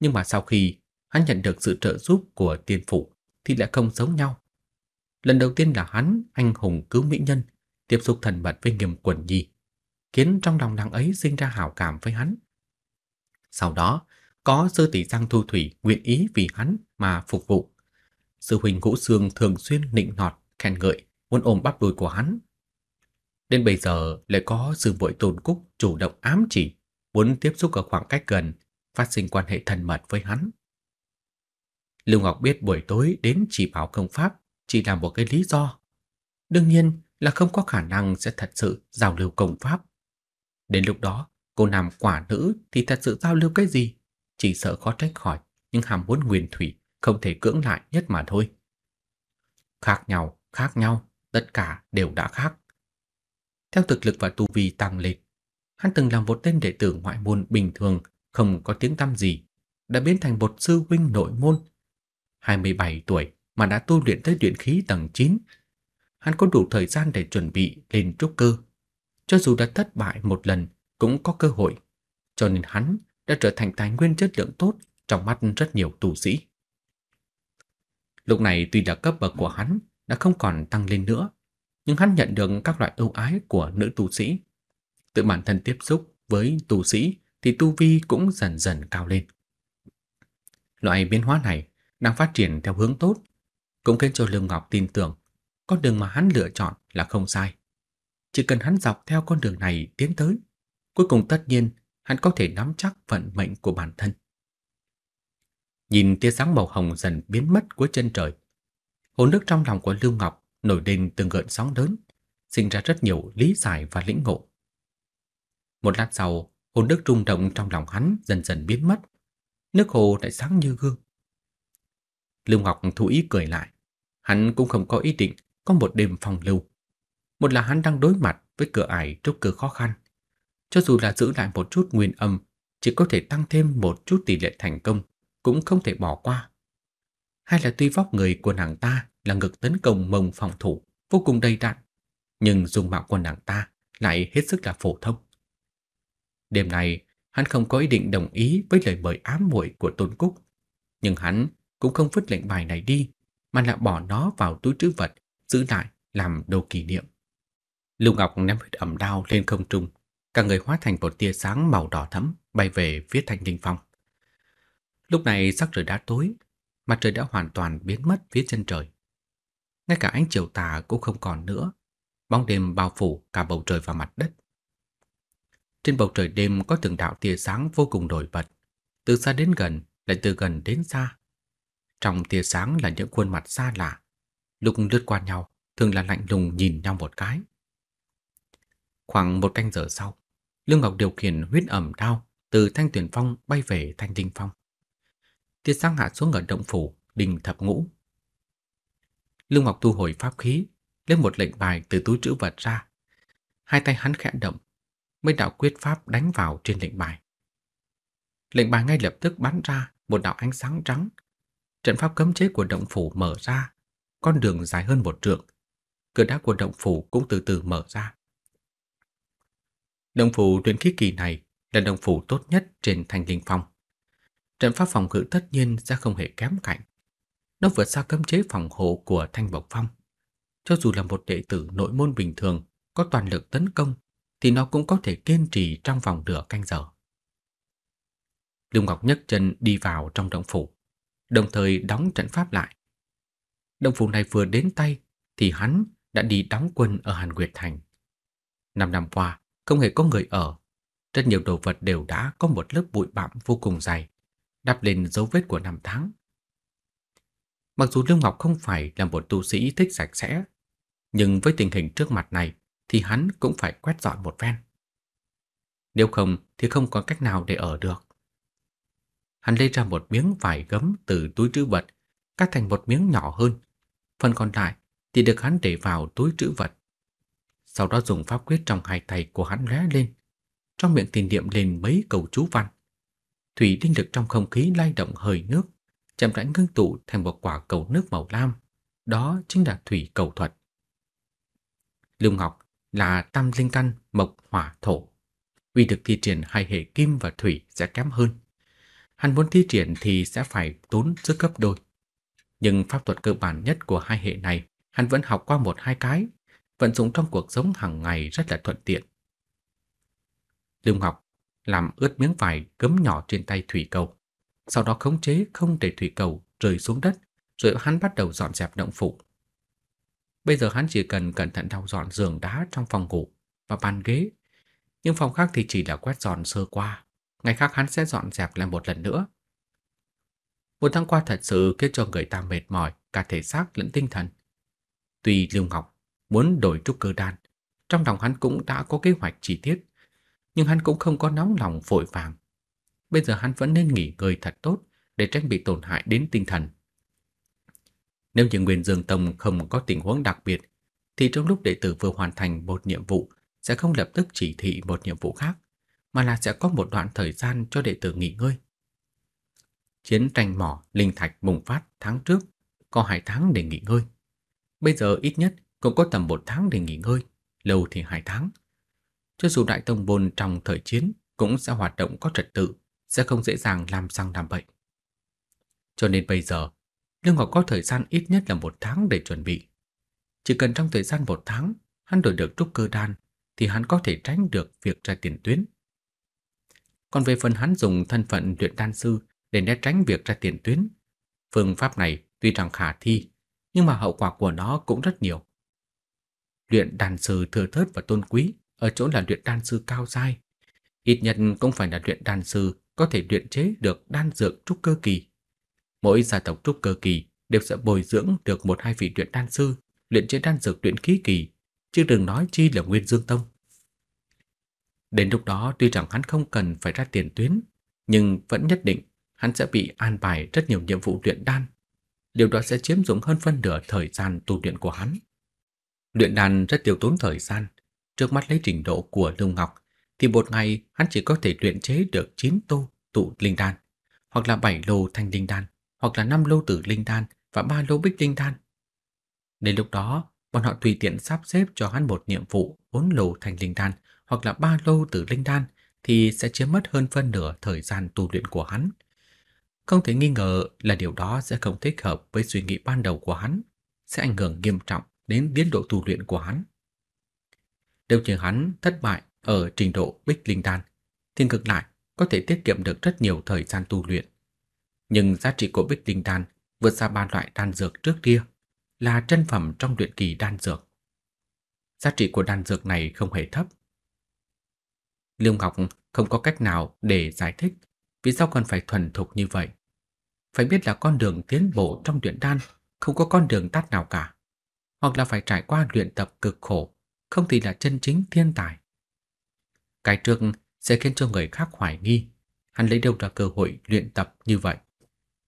Nhưng mà sau khi hắn nhận được sự trợ giúp của tiền phủ thì lại không giống nhau. Lần đầu tiên là hắn anh hùng cứu mỹ nhân tiếp xúc thân mật với Nghiêm Quần Nhi, khiến trong lòng nàng ấy sinh ra hảo cảm với hắn. Sau đó, có sư tỷ Giang Thu Thủy nguyện ý vì hắn mà phục vụ. Sư huynh Ngũ Sương thường xuyên nịnh nọt, khen ngợi, muốn ôm bắp đùi của hắn. Đến bây giờ lại có sư vội Tôn Cúc chủ động ám chỉ, muốn tiếp xúc ở khoảng cách gần, phát sinh quan hệ thân mật với hắn. Lưu Ngọc biết buổi tối đến chỉ bảo công pháp chỉ là một cái lý do. Đương nhiên, là không có khả năng sẽ thật sự giao lưu công pháp. Đến lúc đó, cô nam quả nữ thì thật sự giao lưu cái gì? Chỉ sợ khó tránh khỏi nhưng ham muốn nguyên thủy không thể cưỡng lại nhất mà thôi. Khác nhau, khác nhau, tất cả đều đã khác. Theo thực lực và tu vi tăng lên, hắn từng là một tên đệ tử ngoại môn bình thường, không có tiếng tăm gì, đã biến thành một sư huynh nội môn. 27 tuổi mà đã tu luyện tới luyện khí tầng 9 hắn có đủ thời gian để chuẩn bị lên trúc cơ. Cho dù đã thất bại một lần cũng có cơ hội, cho nên hắn đã trở thành tài nguyên chất lượng tốt trong mắt rất nhiều tù sĩ. Lúc này tuy là cấp bậc của hắn đã không còn tăng lên nữa, nhưng hắn nhận được các loại ưu ái của nữ tù sĩ. Tự bản thân tiếp xúc với tù sĩ thì tu vi cũng dần dần cao lên. Loại biến hóa này đang phát triển theo hướng tốt, cũng khiến cho Lương Ngọc tin tưởng con đường mà hắn lựa chọn là không sai. Chỉ cần hắn dọc theo con đường này tiến tới, cuối cùng tất nhiên hắn có thể nắm chắc vận mệnh của bản thân. Nhìn tia sáng màu hồng dần biến mất của chân trời, hồn nước trong lòng của Lưu Ngọc nổi lên từng gợn sóng lớn, sinh ra rất nhiều lý giải và lĩnh ngộ. Một lát sau, hồn nước trung động trong lòng hắn dần dần biến mất, nước hồ lại sáng như gương. Lưu Ngọc thú ý cười lại, hắn cũng không có ý định có một đêm phòng lưu. Một là hắn đang đối mặt với cửa ải trước cửa khó khăn. Cho dù là giữ lại một chút nguyên âm, chỉ có thể tăng thêm một chút tỷ lệ thành công, cũng không thể bỏ qua. Hay là tuy vóc người của nàng ta là ngực tấn công mông phòng thủ vô cùng đầy đặn, nhưng dung mạo của nàng ta lại hết sức là phổ thông. Đêm này, hắn không có ý định đồng ý với lời mời ám muội của Tôn Cúc, nhưng hắn cũng không vứt lệnh bài này đi, mà là bỏ nó vào túi trữ vật giữ lại làm đồ kỷ niệm. Lưu Ngọc ném huyết ẩm đao lên không trung, cả người hóa thành một tia sáng màu đỏ thẫm bay về phía Thanh Linh Phong. Lúc này sắc trời đã tối, mặt trời đã hoàn toàn biến mất phía chân trời. Ngay cả ánh chiều tà cũng không còn nữa, bóng đêm bao phủ cả bầu trời và mặt đất. Trên bầu trời đêm có từng đạo tia sáng vô cùng nổi bật, từ xa đến gần, lại từ gần đến xa. Trong tia sáng là những khuôn mặt xa lạ, lúc lướt qua nhau thường là lạnh lùng nhìn nhau một cái. Khoảng một canh giờ sau, Lương Ngọc điều khiển huyết ẩm đao từ Thanh Tuyển Phong bay về Thanh đình Phong. Tiết sáng hạ xuống ở động phủ Đình Thập Ngũ. Lương Ngọc thu hồi pháp khí, lấy một lệnh bài từ túi trữ vật ra. Hai tay hắn khẽ động, mấy đạo quyết pháp đánh vào trên lệnh bài. Lệnh bài ngay lập tức bắn ra một đạo ánh sáng trắng. Trận pháp cấm chế của động phủ mở ra con đường dài hơn một trượng. Cửa đá của động phủ cũng từ từ mở ra. Động phủ truyền khí kỳ này là động phủ tốt nhất trên thành linh phong. Trận pháp phòng ngự tất nhiên sẽ không hề kém cạnh. Nó vượt xa cấm chế phòng hộ của thanh bộc phong. Cho dù là một đệ tử nội môn bình thường có toàn lực tấn công thì nó cũng có thể kiên trì trong vòng nửa canh giờ. Lưu Ngọc nhấc chân đi vào trong động phủ, đồng thời đóng trận pháp lại đồng phủ này vừa đến tay thì hắn đã đi đóng quân ở Hàn Nguyệt Thành. Năm năm qua, không hề có người ở. Rất nhiều đồ vật đều đã có một lớp bụi bặm vô cùng dày, đắp lên dấu vết của năm tháng. Mặc dù Lương Ngọc không phải là một tu sĩ thích sạch sẽ, nhưng với tình hình trước mặt này thì hắn cũng phải quét dọn một phen. Nếu không thì không có cách nào để ở được. Hắn lấy ra một miếng vải gấm từ túi trữ vật, cắt thành một miếng nhỏ hơn, phần còn lại thì được hắn để vào túi trữ vật. Sau đó dùng pháp quyết trong hai tay của hắn lóe lên, trong miệng tìm niệm lên mấy câu chú văn. Thủy linh lực trong không khí lay động hơi nước, chậm rãi ngưng tụ thành một quả cầu nước màu lam, đó chính là thủy cầu thuật. Lưu Ngọc là tam linh căn mộc hỏa thổ, vì được thi triển hai hệ kim và thủy sẽ kém hơn. Hắn muốn thi triển thì sẽ phải tốn sức gấp đôi. Nhưng pháp thuật cơ bản nhất của hai hệ này hắn vẫn học qua một hai cái, vận dụng trong cuộc sống hàng ngày rất là thuận tiện. Lưu Ngọc làm ướt miếng vải gấm nhỏ trên tay thủy cầu, sau đó khống chế không để thủy cầu rơi xuống đất, rồi hắn bắt đầu dọn dẹp động phủ. Bây giờ hắn chỉ cần cẩn thận thao dọn giường đá trong phòng ngủ và bàn ghế, nhưng phòng khác thì chỉ là quét dọn sơ qua, ngày khác hắn sẽ dọn dẹp lại một lần nữa một tháng qua thật sự khiến cho người ta mệt mỏi cả thể xác lẫn tinh thần. Tuy Lưu Ngọc muốn đổi trúc cơ đan, trong lòng hắn cũng đã có kế hoạch chi tiết, nhưng hắn cũng không có nóng lòng vội vàng. Bây giờ hắn vẫn nên nghỉ ngơi thật tốt để tránh bị tổn hại đến tinh thần. Nếu như Nguyên Dương Tông không có tình huống đặc biệt, thì trong lúc đệ tử vừa hoàn thành một nhiệm vụ sẽ không lập tức chỉ thị một nhiệm vụ khác, mà là sẽ có một đoạn thời gian cho đệ tử nghỉ ngơi. Chiến tranh mỏ linh thạch bùng phát tháng trước có hai tháng để nghỉ ngơi. Bây giờ ít nhất cũng có tầm một tháng để nghỉ ngơi, lâu thì hai tháng. Cho dù đại tông bồn trong thời chiến cũng sẽ hoạt động có trật tự, sẽ không dễ dàng làm sang làm bậy. Cho nên bây giờ, Lương Ngọc có thời gian ít nhất là một tháng để chuẩn bị. Chỉ cần trong thời gian một tháng, hắn đổi được trúc cơ đan, thì hắn có thể tránh được việc ra tiền tuyến. Còn về phần hắn dùng thân phận luyện đan sư để né tránh việc ra tiền tuyến. Phương pháp này tuy rằng khả thi, nhưng mà hậu quả của nó cũng rất nhiều. Luyện đan sư thừa thớt và tôn quý ở chỗ là luyện đan sư cao giai, ít nhất cũng phải là luyện đan sư có thể luyện chế được đan dược trúc cơ kỳ. Mỗi gia tộc trúc cơ kỳ đều sẽ bồi dưỡng được một hai vị luyện đan sư, luyện chế đan dược luyện khí kỳ, chứ đừng nói chi là Nguyên Dương Tông. Đến lúc đó tuy rằng hắn không cần phải ra tiền tuyến, nhưng vẫn nhất định hắn sẽ bị an bài rất nhiều nhiệm vụ luyện đan. Điều đó sẽ chiếm dụng hơn phân nửa thời gian tu luyện của hắn. Luyện đan rất tiêu tốn thời gian, trước mắt lấy trình độ của lưu Ngọc thì một ngày hắn chỉ có thể luyện chế được 9 tô tụ linh đan, hoặc là 7 lô thanh linh đan, hoặc là 5 lô tử linh đan và 3 lô bích linh đan. Đến lúc đó, bọn họ tùy tiện sắp xếp cho hắn một nhiệm vụ 4 lô thanh linh đan hoặc là 3 lô tử linh đan thì sẽ chiếm mất hơn phân nửa thời gian tu luyện của hắn không thể nghi ngờ là điều đó sẽ không thích hợp với suy nghĩ ban đầu của hắn, sẽ ảnh hưởng nghiêm trọng đến tiến độ tu luyện của hắn. Nếu như hắn thất bại ở trình độ Bích Linh Đan, thì ngược lại có thể tiết kiệm được rất nhiều thời gian tu luyện. Nhưng giá trị của Bích Linh Đan vượt xa ba loại đan dược trước kia, là chân phẩm trong luyện kỳ đan dược. Giá trị của đan dược này không hề thấp. Liêu Ngọc không có cách nào để giải thích vì sao cần phải thuần thục như vậy phải biết là con đường tiến bộ trong luyện đan không có con đường tắt nào cả. Hoặc là phải trải qua luyện tập cực khổ, không thì là chân chính thiên tài. Cái trước sẽ khiến cho người khác hoài nghi, hắn lấy đâu ra cơ hội luyện tập như vậy.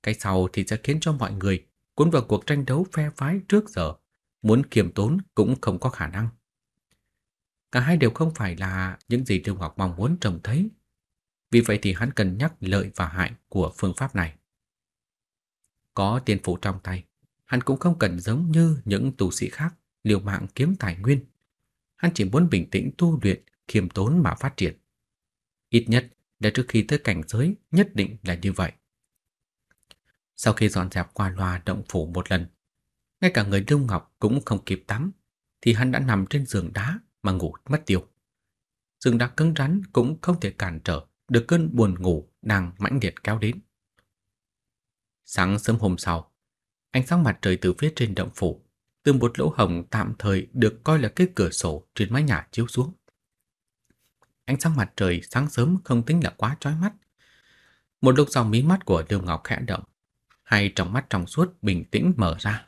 Cái sau thì sẽ khiến cho mọi người cuốn vào cuộc tranh đấu phe phái trước giờ, muốn kiềm tốn cũng không có khả năng. Cả hai đều không phải là những gì Lưu Ngọc mong muốn trông thấy. Vì vậy thì hắn cần nhắc lợi và hại của phương pháp này. Có tiền phủ trong tay, hắn cũng không cần giống như những tù sĩ khác liều mạng kiếm tài nguyên. Hắn chỉ muốn bình tĩnh tu luyện, khiêm tốn mà phát triển. Ít nhất là trước khi tới cảnh giới nhất định là như vậy. Sau khi dọn dẹp qua loa động phủ một lần, ngay cả người Lưu Ngọc cũng không kịp tắm, thì hắn đã nằm trên giường đá mà ngủ mất tiêu. Giường đá cứng rắn cũng không thể cản trở được cơn buồn ngủ đang mãnh liệt kéo đến. Sáng sớm hôm sau, ánh sáng mặt trời từ phía trên động phủ, từ một lỗ hồng tạm thời được coi là cái cửa sổ trên mái nhà chiếu xuống. Ánh sáng mặt trời sáng sớm không tính là quá chói mắt. Một lúc dòng mí mắt của Lưu Ngọc khẽ động, hai trong mắt trong suốt bình tĩnh mở ra.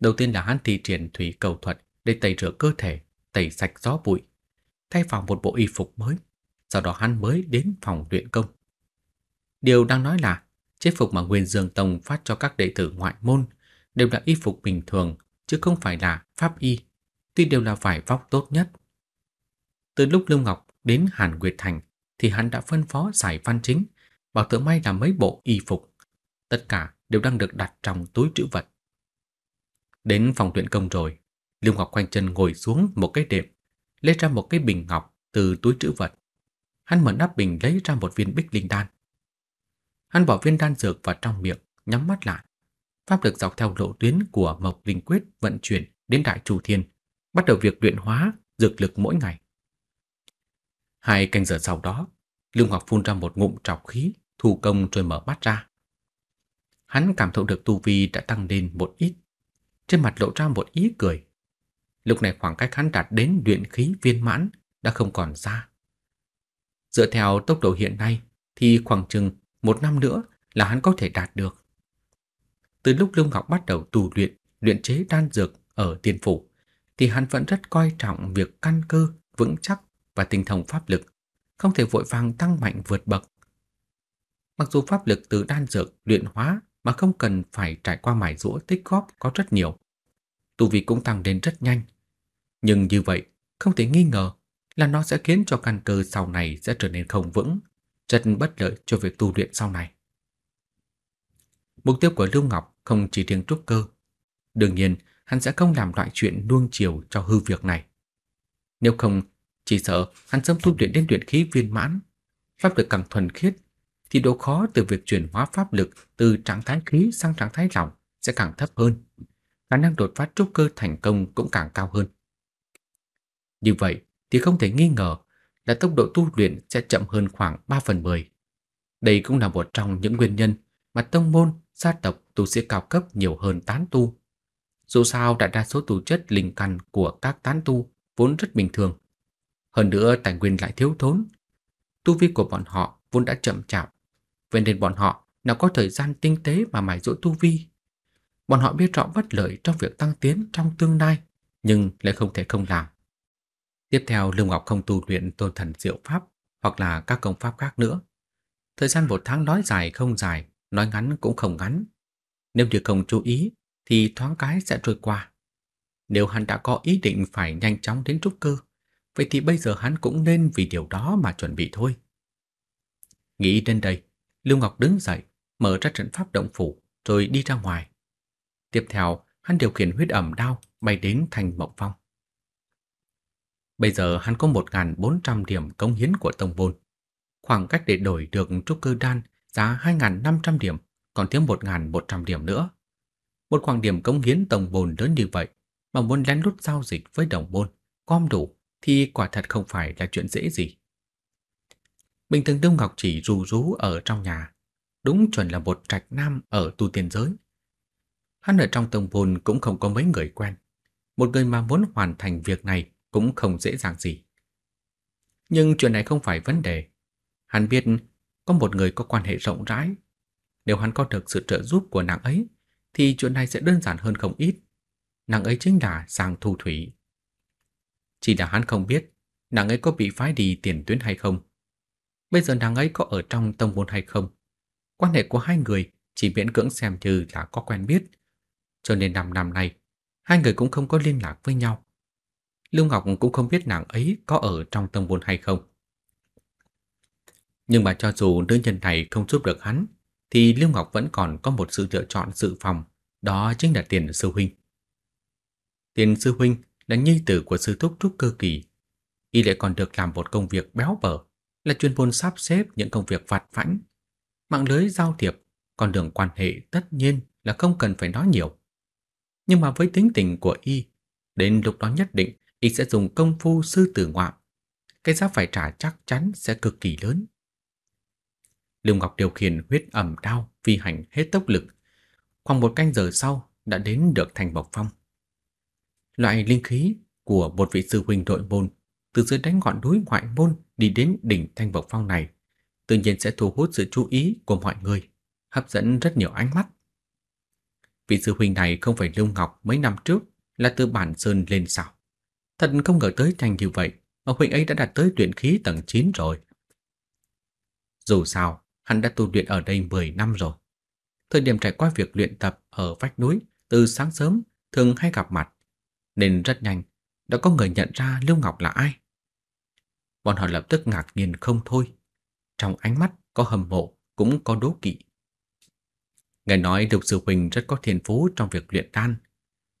Đầu tiên là hắn thi triển thủy cầu thuật để tẩy rửa cơ thể, tẩy sạch gió bụi, thay vào một bộ y phục mới. Sau đó hắn mới đến phòng luyện công. Điều đang nói là chế phục mà Nguyên Dương Tông phát cho các đệ tử ngoại môn đều là y phục bình thường, chứ không phải là pháp y, tuy đều là vải vóc tốt nhất. Từ lúc Lưu Ngọc đến Hàn Nguyệt Thành thì hắn đã phân phó giải văn chính, bảo tự may là mấy bộ y phục. Tất cả đều đang được đặt trong túi trữ vật. Đến phòng luyện công rồi, Lưu Ngọc quanh chân ngồi xuống một cái đệm, lấy ra một cái bình ngọc từ túi trữ vật. Hắn mở nắp bình lấy ra một viên bích linh đan ăn bỏ viên đan dược vào trong miệng, nhắm mắt lại. Pháp lực dọc theo lộ tuyến của Mộc Linh Quyết vận chuyển đến Đại Chủ Thiên, bắt đầu việc luyện hóa dược lực mỗi ngày. Hai canh giờ sau đó, Lương Hoặc phun ra một ngụm trọc khí, thủ công rồi mở mắt ra. Hắn cảm thụ được tu vi đã tăng lên một ít, trên mặt lộ ra một ý cười. Lúc này khoảng cách hắn đạt đến luyện khí viên mãn đã không còn xa. Dựa theo tốc độ hiện nay thì khoảng chừng một năm nữa là hắn có thể đạt được. Từ lúc Lưu Ngọc bắt đầu tù luyện, luyện chế đan dược ở tiền phủ, thì hắn vẫn rất coi trọng việc căn cơ, vững chắc và tinh thông pháp lực, không thể vội vàng tăng mạnh vượt bậc. Mặc dù pháp lực từ đan dược luyện hóa mà không cần phải trải qua mài rũa tích góp có rất nhiều, tu vi cũng tăng lên rất nhanh. Nhưng như vậy, không thể nghi ngờ là nó sẽ khiến cho căn cơ sau này sẽ trở nên không vững rất bất lợi cho việc tu luyện sau này. Mục tiêu của Lưu Ngọc không chỉ riêng trúc cơ. Đương nhiên, hắn sẽ không làm loại chuyện nuông chiều cho hư việc này. Nếu không, chỉ sợ hắn sớm tu luyện đến luyện khí viên mãn, pháp lực càng thuần khiết, thì độ khó từ việc chuyển hóa pháp lực từ trạng thái khí sang trạng thái lỏng sẽ càng thấp hơn. Khả năng đột phá trúc cơ thành công cũng càng cao hơn. Như vậy thì không thể nghi ngờ là tốc độ tu luyện sẽ chậm hơn khoảng 3 phần 10. Đây cũng là một trong những nguyên nhân mà tông môn, gia tộc tu sĩ cao cấp nhiều hơn tán tu. Dù sao đại đa số tù chất linh căn của các tán tu vốn rất bình thường. Hơn nữa tài nguyên lại thiếu thốn. Tu vi của bọn họ vốn đã chậm chạp. Vậy nên bọn họ nào có thời gian tinh tế mà mài dỗ tu vi. Bọn họ biết rõ bất lợi trong việc tăng tiến trong tương lai, nhưng lại không thể không làm. Tiếp theo Lưu Ngọc không tu luyện tôn thần diệu pháp hoặc là các công pháp khác nữa. Thời gian một tháng nói dài không dài, nói ngắn cũng không ngắn. Nếu như không chú ý thì thoáng cái sẽ trôi qua. Nếu hắn đã có ý định phải nhanh chóng đến trúc cơ, vậy thì bây giờ hắn cũng nên vì điều đó mà chuẩn bị thôi. Nghĩ đến đây, Lưu Ngọc đứng dậy, mở ra trận pháp động phủ rồi đi ra ngoài. Tiếp theo, hắn điều khiển huyết ẩm đao bay đến thành Mộng Phong. Bây giờ hắn có 1.400 điểm công hiến của tông môn. Khoảng cách để đổi được trúc cơ đan giá 2.500 điểm, còn thiếu 1.100 điểm nữa. Một khoảng điểm công hiến tổng bồn lớn như vậy mà muốn lén lút giao dịch với đồng môn, gom đủ thì quả thật không phải là chuyện dễ gì. Bình thường Đông Ngọc chỉ rú rú ở trong nhà, đúng chuẩn là một trạch nam ở tu tiên giới. Hắn ở trong tổng bồn cũng không có mấy người quen. Một người mà muốn hoàn thành việc này cũng không dễ dàng gì. Nhưng chuyện này không phải vấn đề. Hắn biết có một người có quan hệ rộng rãi. Nếu hắn có được sự trợ giúp của nàng ấy, thì chuyện này sẽ đơn giản hơn không ít. Nàng ấy chính là Giang Thu Thủy. Chỉ là hắn không biết nàng ấy có bị phái đi tiền tuyến hay không. Bây giờ nàng ấy có ở trong tông môn hay không. Quan hệ của hai người chỉ miễn cưỡng xem như là có quen biết. Cho nên năm năm nay, hai người cũng không có liên lạc với nhau. Lưu Ngọc cũng không biết nàng ấy có ở trong tâm buồn hay không. Nhưng mà cho dù nữ nhân này không giúp được hắn, thì Lưu Ngọc vẫn còn có một sự lựa chọn dự phòng, đó chính là tiền sư huynh. Tiền sư huynh là nhi tử của sư thúc trúc cơ kỳ. Y lại còn được làm một công việc béo bở, là chuyên môn sắp xếp những công việc vặt vãnh. Mạng lưới giao thiệp, con đường quan hệ tất nhiên là không cần phải nói nhiều. Nhưng mà với tính tình của Y, đến lúc đó nhất định y sẽ dùng công phu sư tử ngoạm. Cái giá phải trả chắc chắn sẽ cực kỳ lớn. Lưu Ngọc điều khiển huyết ẩm đao phi hành hết tốc lực. Khoảng một canh giờ sau đã đến được thành Bộc Phong. Loại linh khí của một vị sư huynh đội môn từ dưới đánh ngọn núi ngoại môn đi đến đỉnh thanh bộc phong này, tự nhiên sẽ thu hút sự chú ý của mọi người, hấp dẫn rất nhiều ánh mắt. Vị sư huynh này không phải Lưu Ngọc mấy năm trước là từ bản sơn lên sao? Thật không ngờ tới nhanh như vậy mà huynh ấy đã đạt tới luyện khí tầng 9 rồi. Dù sao, hắn đã tu luyện ở đây 10 năm rồi. Thời điểm trải qua việc luyện tập ở vách núi từ sáng sớm thường hay gặp mặt, nên rất nhanh đã có người nhận ra Liêu Ngọc là ai. Bọn họ lập tức ngạc nhiên không thôi. Trong ánh mắt có hâm mộ cũng có đố kỵ. Nghe nói Lục Sư Huỳnh rất có thiên phú trong việc luyện đan.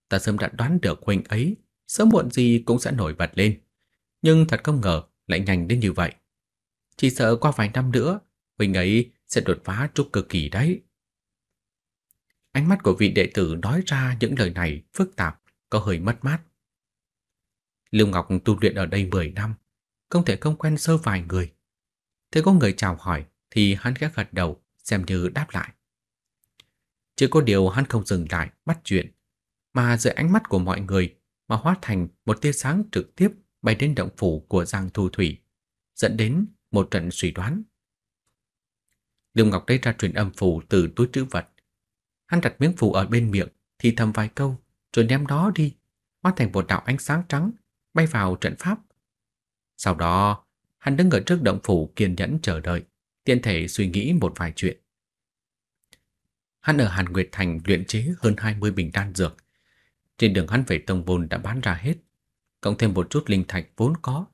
Ta sớm đã đoán được huynh ấy sớm muộn gì cũng sẽ nổi bật lên. Nhưng thật không ngờ lại nhanh đến như vậy. Chỉ sợ qua vài năm nữa, huynh ấy sẽ đột phá trúc cực kỳ đấy. Ánh mắt của vị đệ tử nói ra những lời này phức tạp, có hơi mất mát. Lưu Ngọc tu luyện ở đây 10 năm, không thể không quen sơ vài người. Thế có người chào hỏi thì hắn khẽ gật đầu xem như đáp lại. Chỉ có điều hắn không dừng lại bắt chuyện, mà dưới ánh mắt của mọi người mà hóa thành một tia sáng trực tiếp bay đến động phủ của Giang Thu Thủy, dẫn đến một trận suy đoán. Liêu Ngọc lấy ra truyền âm phù từ túi trữ vật. Hắn đặt miếng phù ở bên miệng, thì thầm vài câu, rồi đem đó đi, hóa thành một đạo ánh sáng trắng, bay vào trận pháp. Sau đó, hắn đứng ở trước động phủ kiên nhẫn chờ đợi, tiện thể suy nghĩ một vài chuyện. Hắn ở Hàn Nguyệt Thành luyện chế hơn 20 bình đan dược, trên đường hắn về tông vốn đã bán ra hết Cộng thêm một chút linh thạch vốn có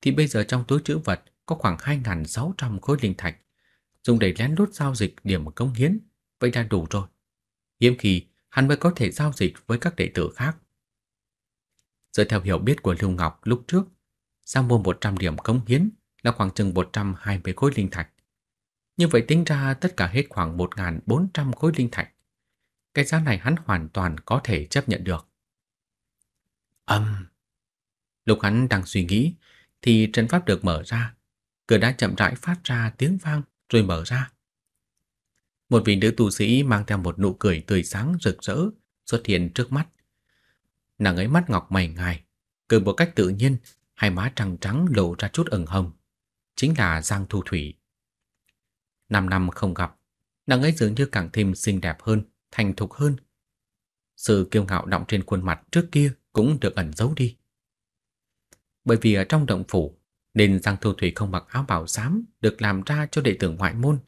Thì bây giờ trong túi trữ vật Có khoảng 2.600 khối linh thạch Dùng để lén lút giao dịch điểm cống hiến Vậy đã đủ rồi Hiếm khi hắn mới có thể giao dịch với các đệ tử khác Dựa theo hiểu biết của Lưu Ngọc lúc trước Giao mua 100 điểm cống hiến Là khoảng chừng 120 khối linh thạch như vậy tính ra tất cả hết khoảng 1.400 khối linh thạch cái giá này hắn hoàn toàn có thể chấp nhận được. Âm! Lúc hắn đang suy nghĩ, thì trận pháp được mở ra. Cửa đã chậm rãi phát ra tiếng vang rồi mở ra. Một vị nữ tu sĩ mang theo một nụ cười tươi sáng rực rỡ xuất hiện trước mắt. Nàng ấy mắt ngọc mày ngài, cười một cách tự nhiên, hai má trắng trắng lộ ra chút ửng hồng. Chính là Giang Thu Thủy. Năm năm không gặp, nàng ấy dường như càng thêm xinh đẹp hơn, thành thục hơn. Sự kiêu ngạo động trên khuôn mặt trước kia cũng được ẩn giấu đi. Bởi vì ở trong động phủ nên Giang Thu Thủy không mặc áo bảo xám được làm ra cho đệ tử ngoại môn,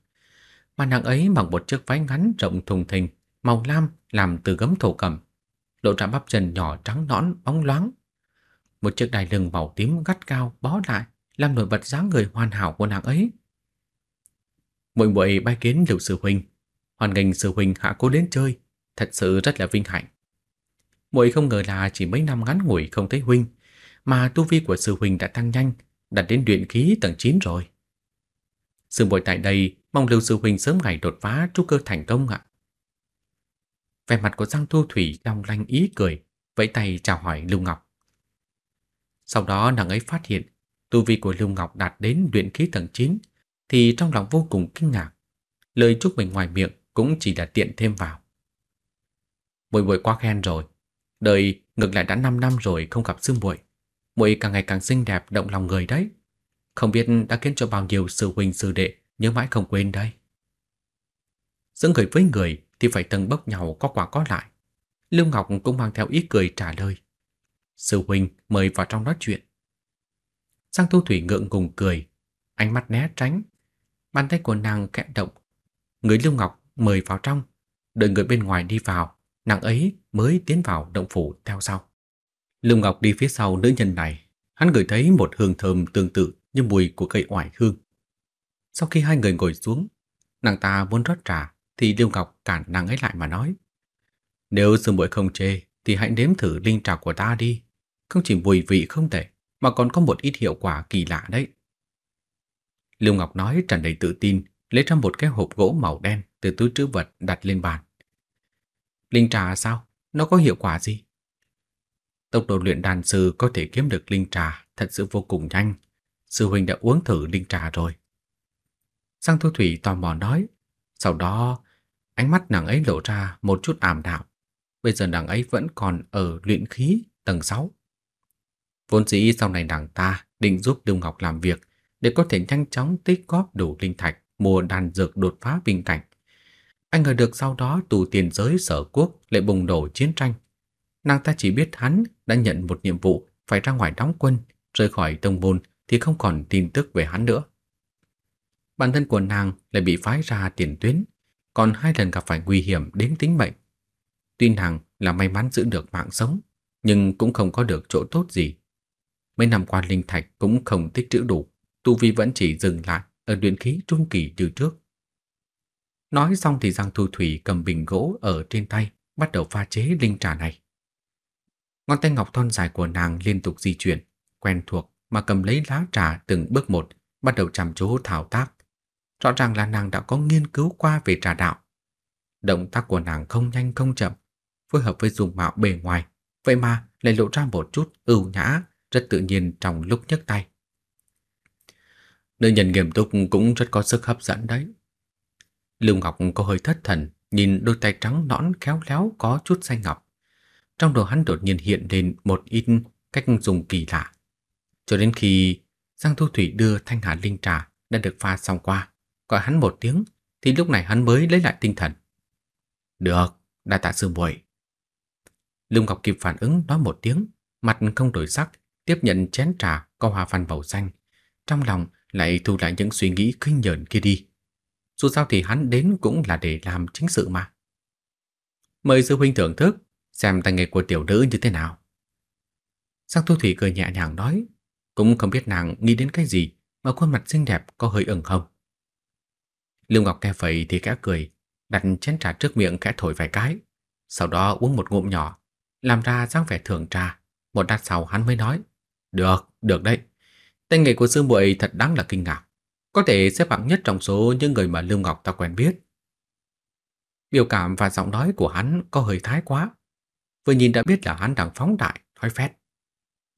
mà nàng ấy mặc một chiếc váy ngắn rộng thùng thình màu lam làm từ gấm thổ cầm, lộ ra bắp chân nhỏ trắng nõn bóng loáng. Một chiếc đai lưng màu tím gắt cao bó lại làm nổi bật dáng người hoàn hảo của nàng ấy. Muội muội bái kiến Lưu sư huynh hoàn ngành sư huynh hạ cô đến chơi, thật sự rất là vinh hạnh. Muội không ngờ là chỉ mấy năm ngắn ngủi không thấy huynh, mà tu vi của sư huynh đã tăng nhanh, đạt đến luyện khí tầng 9 rồi. Sư muội tại đây mong Lưu sư huynh sớm ngày đột phá trúc cơ thành công ạ. Vẻ mặt của Giang Thu Thủy long lanh ý cười, vẫy tay chào hỏi Lưu Ngọc. Sau đó nàng ấy phát hiện tu vi của Lưu Ngọc đạt đến luyện khí tầng 9 thì trong lòng vô cùng kinh ngạc. Lời chúc mình ngoài miệng cũng chỉ là tiện thêm vào. Muội muội quá khen rồi, đời ngược lại đã 5 năm rồi không gặp sư muội, muội càng ngày càng xinh đẹp động lòng người đấy. Không biết đã khiến cho bao nhiêu sư huynh sư đệ nhớ mãi không quên đây. Giữa người với người thì phải tầng bốc nhau có quả có lại. Lưu Ngọc cũng mang theo ý cười trả lời. Sư huynh mời vào trong nói chuyện. Giang Thu Thủy ngượng ngùng cười, ánh mắt né tránh, bàn tay của nàng kẽ động. Người Lưu Ngọc mời vào trong, đợi người bên ngoài đi vào, nàng ấy mới tiến vào động phủ theo sau. lưu Ngọc đi phía sau nữ nhân này, hắn ngửi thấy một hương thơm tương tự như mùi của cây oải hương. Sau khi hai người ngồi xuống, nàng ta muốn rót trà thì lưu Ngọc cản nàng ấy lại mà nói: "Nếu sư muội không chê thì hãy nếm thử linh trà của ta đi, không chỉ mùi vị không tệ mà còn có một ít hiệu quả kỳ lạ đấy." lưu Ngọc nói tràn đầy tự tin lấy ra một cái hộp gỗ màu đen từ túi trữ vật đặt lên bàn. Linh trà sao? Nó có hiệu quả gì? Tốc độ luyện đàn sư có thể kiếm được linh trà thật sự vô cùng nhanh. Sư huynh đã uống thử linh trà rồi. Sang Thu Thủy tò mò nói. Sau đó, ánh mắt nàng ấy lộ ra một chút ảm đạm. Bây giờ nàng ấy vẫn còn ở luyện khí tầng 6. Vốn dĩ sau này nàng ta định giúp Đông Ngọc làm việc để có thể nhanh chóng tích góp đủ linh thạch mua đàn dược đột phá bình cảnh. Anh ngờ được sau đó tù tiền giới sở quốc lại bùng nổ chiến tranh. Nàng ta chỉ biết hắn đã nhận một nhiệm vụ phải ra ngoài đóng quân, rời khỏi tông môn thì không còn tin tức về hắn nữa. Bản thân của nàng lại bị phái ra tiền tuyến, còn hai lần gặp phải nguy hiểm đến tính mệnh. Tuy nàng là may mắn giữ được mạng sống, nhưng cũng không có được chỗ tốt gì. Mấy năm qua linh thạch cũng không tích trữ đủ, tu vi vẫn chỉ dừng lại ở luyện khí trung kỳ từ trước. Nói xong thì Giang Thu Thủy cầm bình gỗ ở trên tay, bắt đầu pha chế linh trà này. Ngón tay ngọc thon dài của nàng liên tục di chuyển, quen thuộc mà cầm lấy lá trà từng bước một, bắt đầu chăm chú thao tác. Rõ ràng là nàng đã có nghiên cứu qua về trà đạo. Động tác của nàng không nhanh không chậm, phối hợp với dùng mạo bề ngoài, vậy mà lại lộ ra một chút ưu nhã, rất tự nhiên trong lúc nhấc tay. Nữ nhân nghiêm túc cũng rất có sức hấp dẫn đấy. Lưu Ngọc có hơi thất thần, nhìn đôi tay trắng nõn khéo léo có chút xanh ngọc. Trong đầu hắn đột nhiên hiện lên một ít cách dùng kỳ lạ. Cho đến khi Giang Thu Thủy đưa thanh hà linh trà đã được pha xong qua, gọi hắn một tiếng, thì lúc này hắn mới lấy lại tinh thần. Được, đã tạ sư muội. Lưu Ngọc kịp phản ứng nói một tiếng, mặt không đổi sắc, tiếp nhận chén trà có hoa văn màu xanh. Trong lòng lại thu lại những suy nghĩ kinh nhởn kia đi. Dù sao thì hắn đến cũng là để làm chính sự mà. Mời sư huynh thưởng thức, xem tài nghệ của tiểu nữ như thế nào. Sang thu thủy cười nhẹ nhàng nói, cũng không biết nàng nghĩ đến cái gì mà khuôn mặt xinh đẹp có hơi ửng không. Lưu Ngọc nghe vậy thì kẽ cười, đặt chén trà trước miệng kẽ thổi vài cái, sau đó uống một ngụm nhỏ, làm ra dáng vẻ thưởng trà. Một đát sau hắn mới nói, được, được đấy, Tên nghề của sư muội thật đáng là kinh ngạc, có thể xếp hạng nhất trong số những người mà Lưu Ngọc ta quen biết. Biểu cảm và giọng nói của hắn có hơi thái quá, vừa nhìn đã biết là hắn đang phóng đại, nói phét.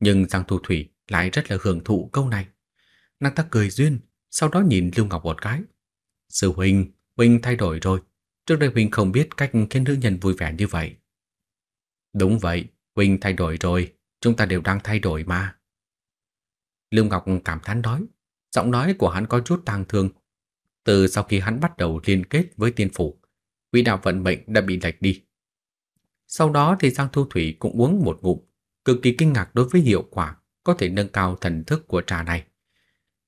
Nhưng Giang Thu Thủy lại rất là hưởng thụ câu này. Nàng ta cười duyên, sau đó nhìn Lưu Ngọc một cái. Sư Huynh, Huynh thay đổi rồi. Trước đây Huynh không biết cách khiến nữ nhân vui vẻ như vậy. Đúng vậy, Huynh thay đổi rồi. Chúng ta đều đang thay đổi mà. Lưu Ngọc cảm thán nói, giọng nói của hắn có chút tang thương. Từ sau khi hắn bắt đầu liên kết với tiên phủ, quỹ đạo vận mệnh đã bị lệch đi. Sau đó thì Giang Thu Thủy cũng uống một ngụm, cực kỳ kinh ngạc đối với hiệu quả có thể nâng cao thần thức của trà này.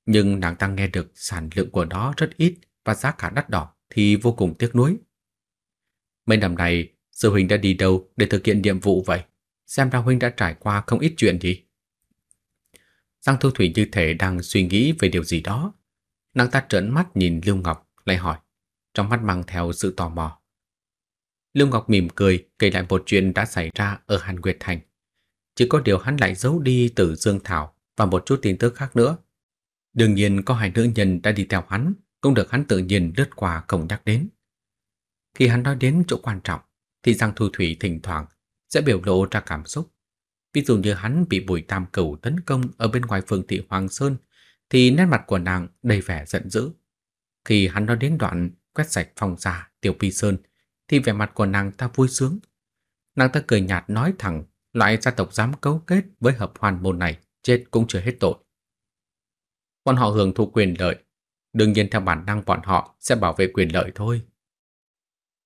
Nhưng nàng ta nghe được sản lượng của nó rất ít và giá cả đắt đỏ thì vô cùng tiếc nuối. Mấy năm này, sư huynh đã đi đâu để thực hiện nhiệm vụ vậy? Xem ra huynh đã trải qua không ít chuyện gì. Giang Thu Thủy như thể đang suy nghĩ về điều gì đó. Nàng ta trợn mắt nhìn Lưu Ngọc, lại hỏi, trong mắt mang theo sự tò mò. Lưu Ngọc mỉm cười kể lại một chuyện đã xảy ra ở Hàn Nguyệt Thành. Chỉ có điều hắn lại giấu đi từ Dương Thảo và một chút tin tức khác nữa. Đương nhiên có hai nữ nhân đã đi theo hắn, cũng được hắn tự nhiên lướt qua không nhắc đến. Khi hắn nói đến chỗ quan trọng, thì Giang Thu Thủy thỉnh thoảng sẽ biểu lộ ra cảm xúc Ví dụ như hắn bị Bùi Tam Cửu tấn công ở bên ngoài phường thị Hoàng Sơn thì nét mặt của nàng đầy vẻ giận dữ. Khi hắn nói đến đoạn quét sạch phòng xà Tiểu Phi Sơn thì vẻ mặt của nàng ta vui sướng. Nàng ta cười nhạt nói thẳng loại gia tộc dám cấu kết với hợp hoàn môn này chết cũng chưa hết tội. Bọn họ hưởng thụ quyền lợi, đương nhiên theo bản năng bọn họ sẽ bảo vệ quyền lợi thôi.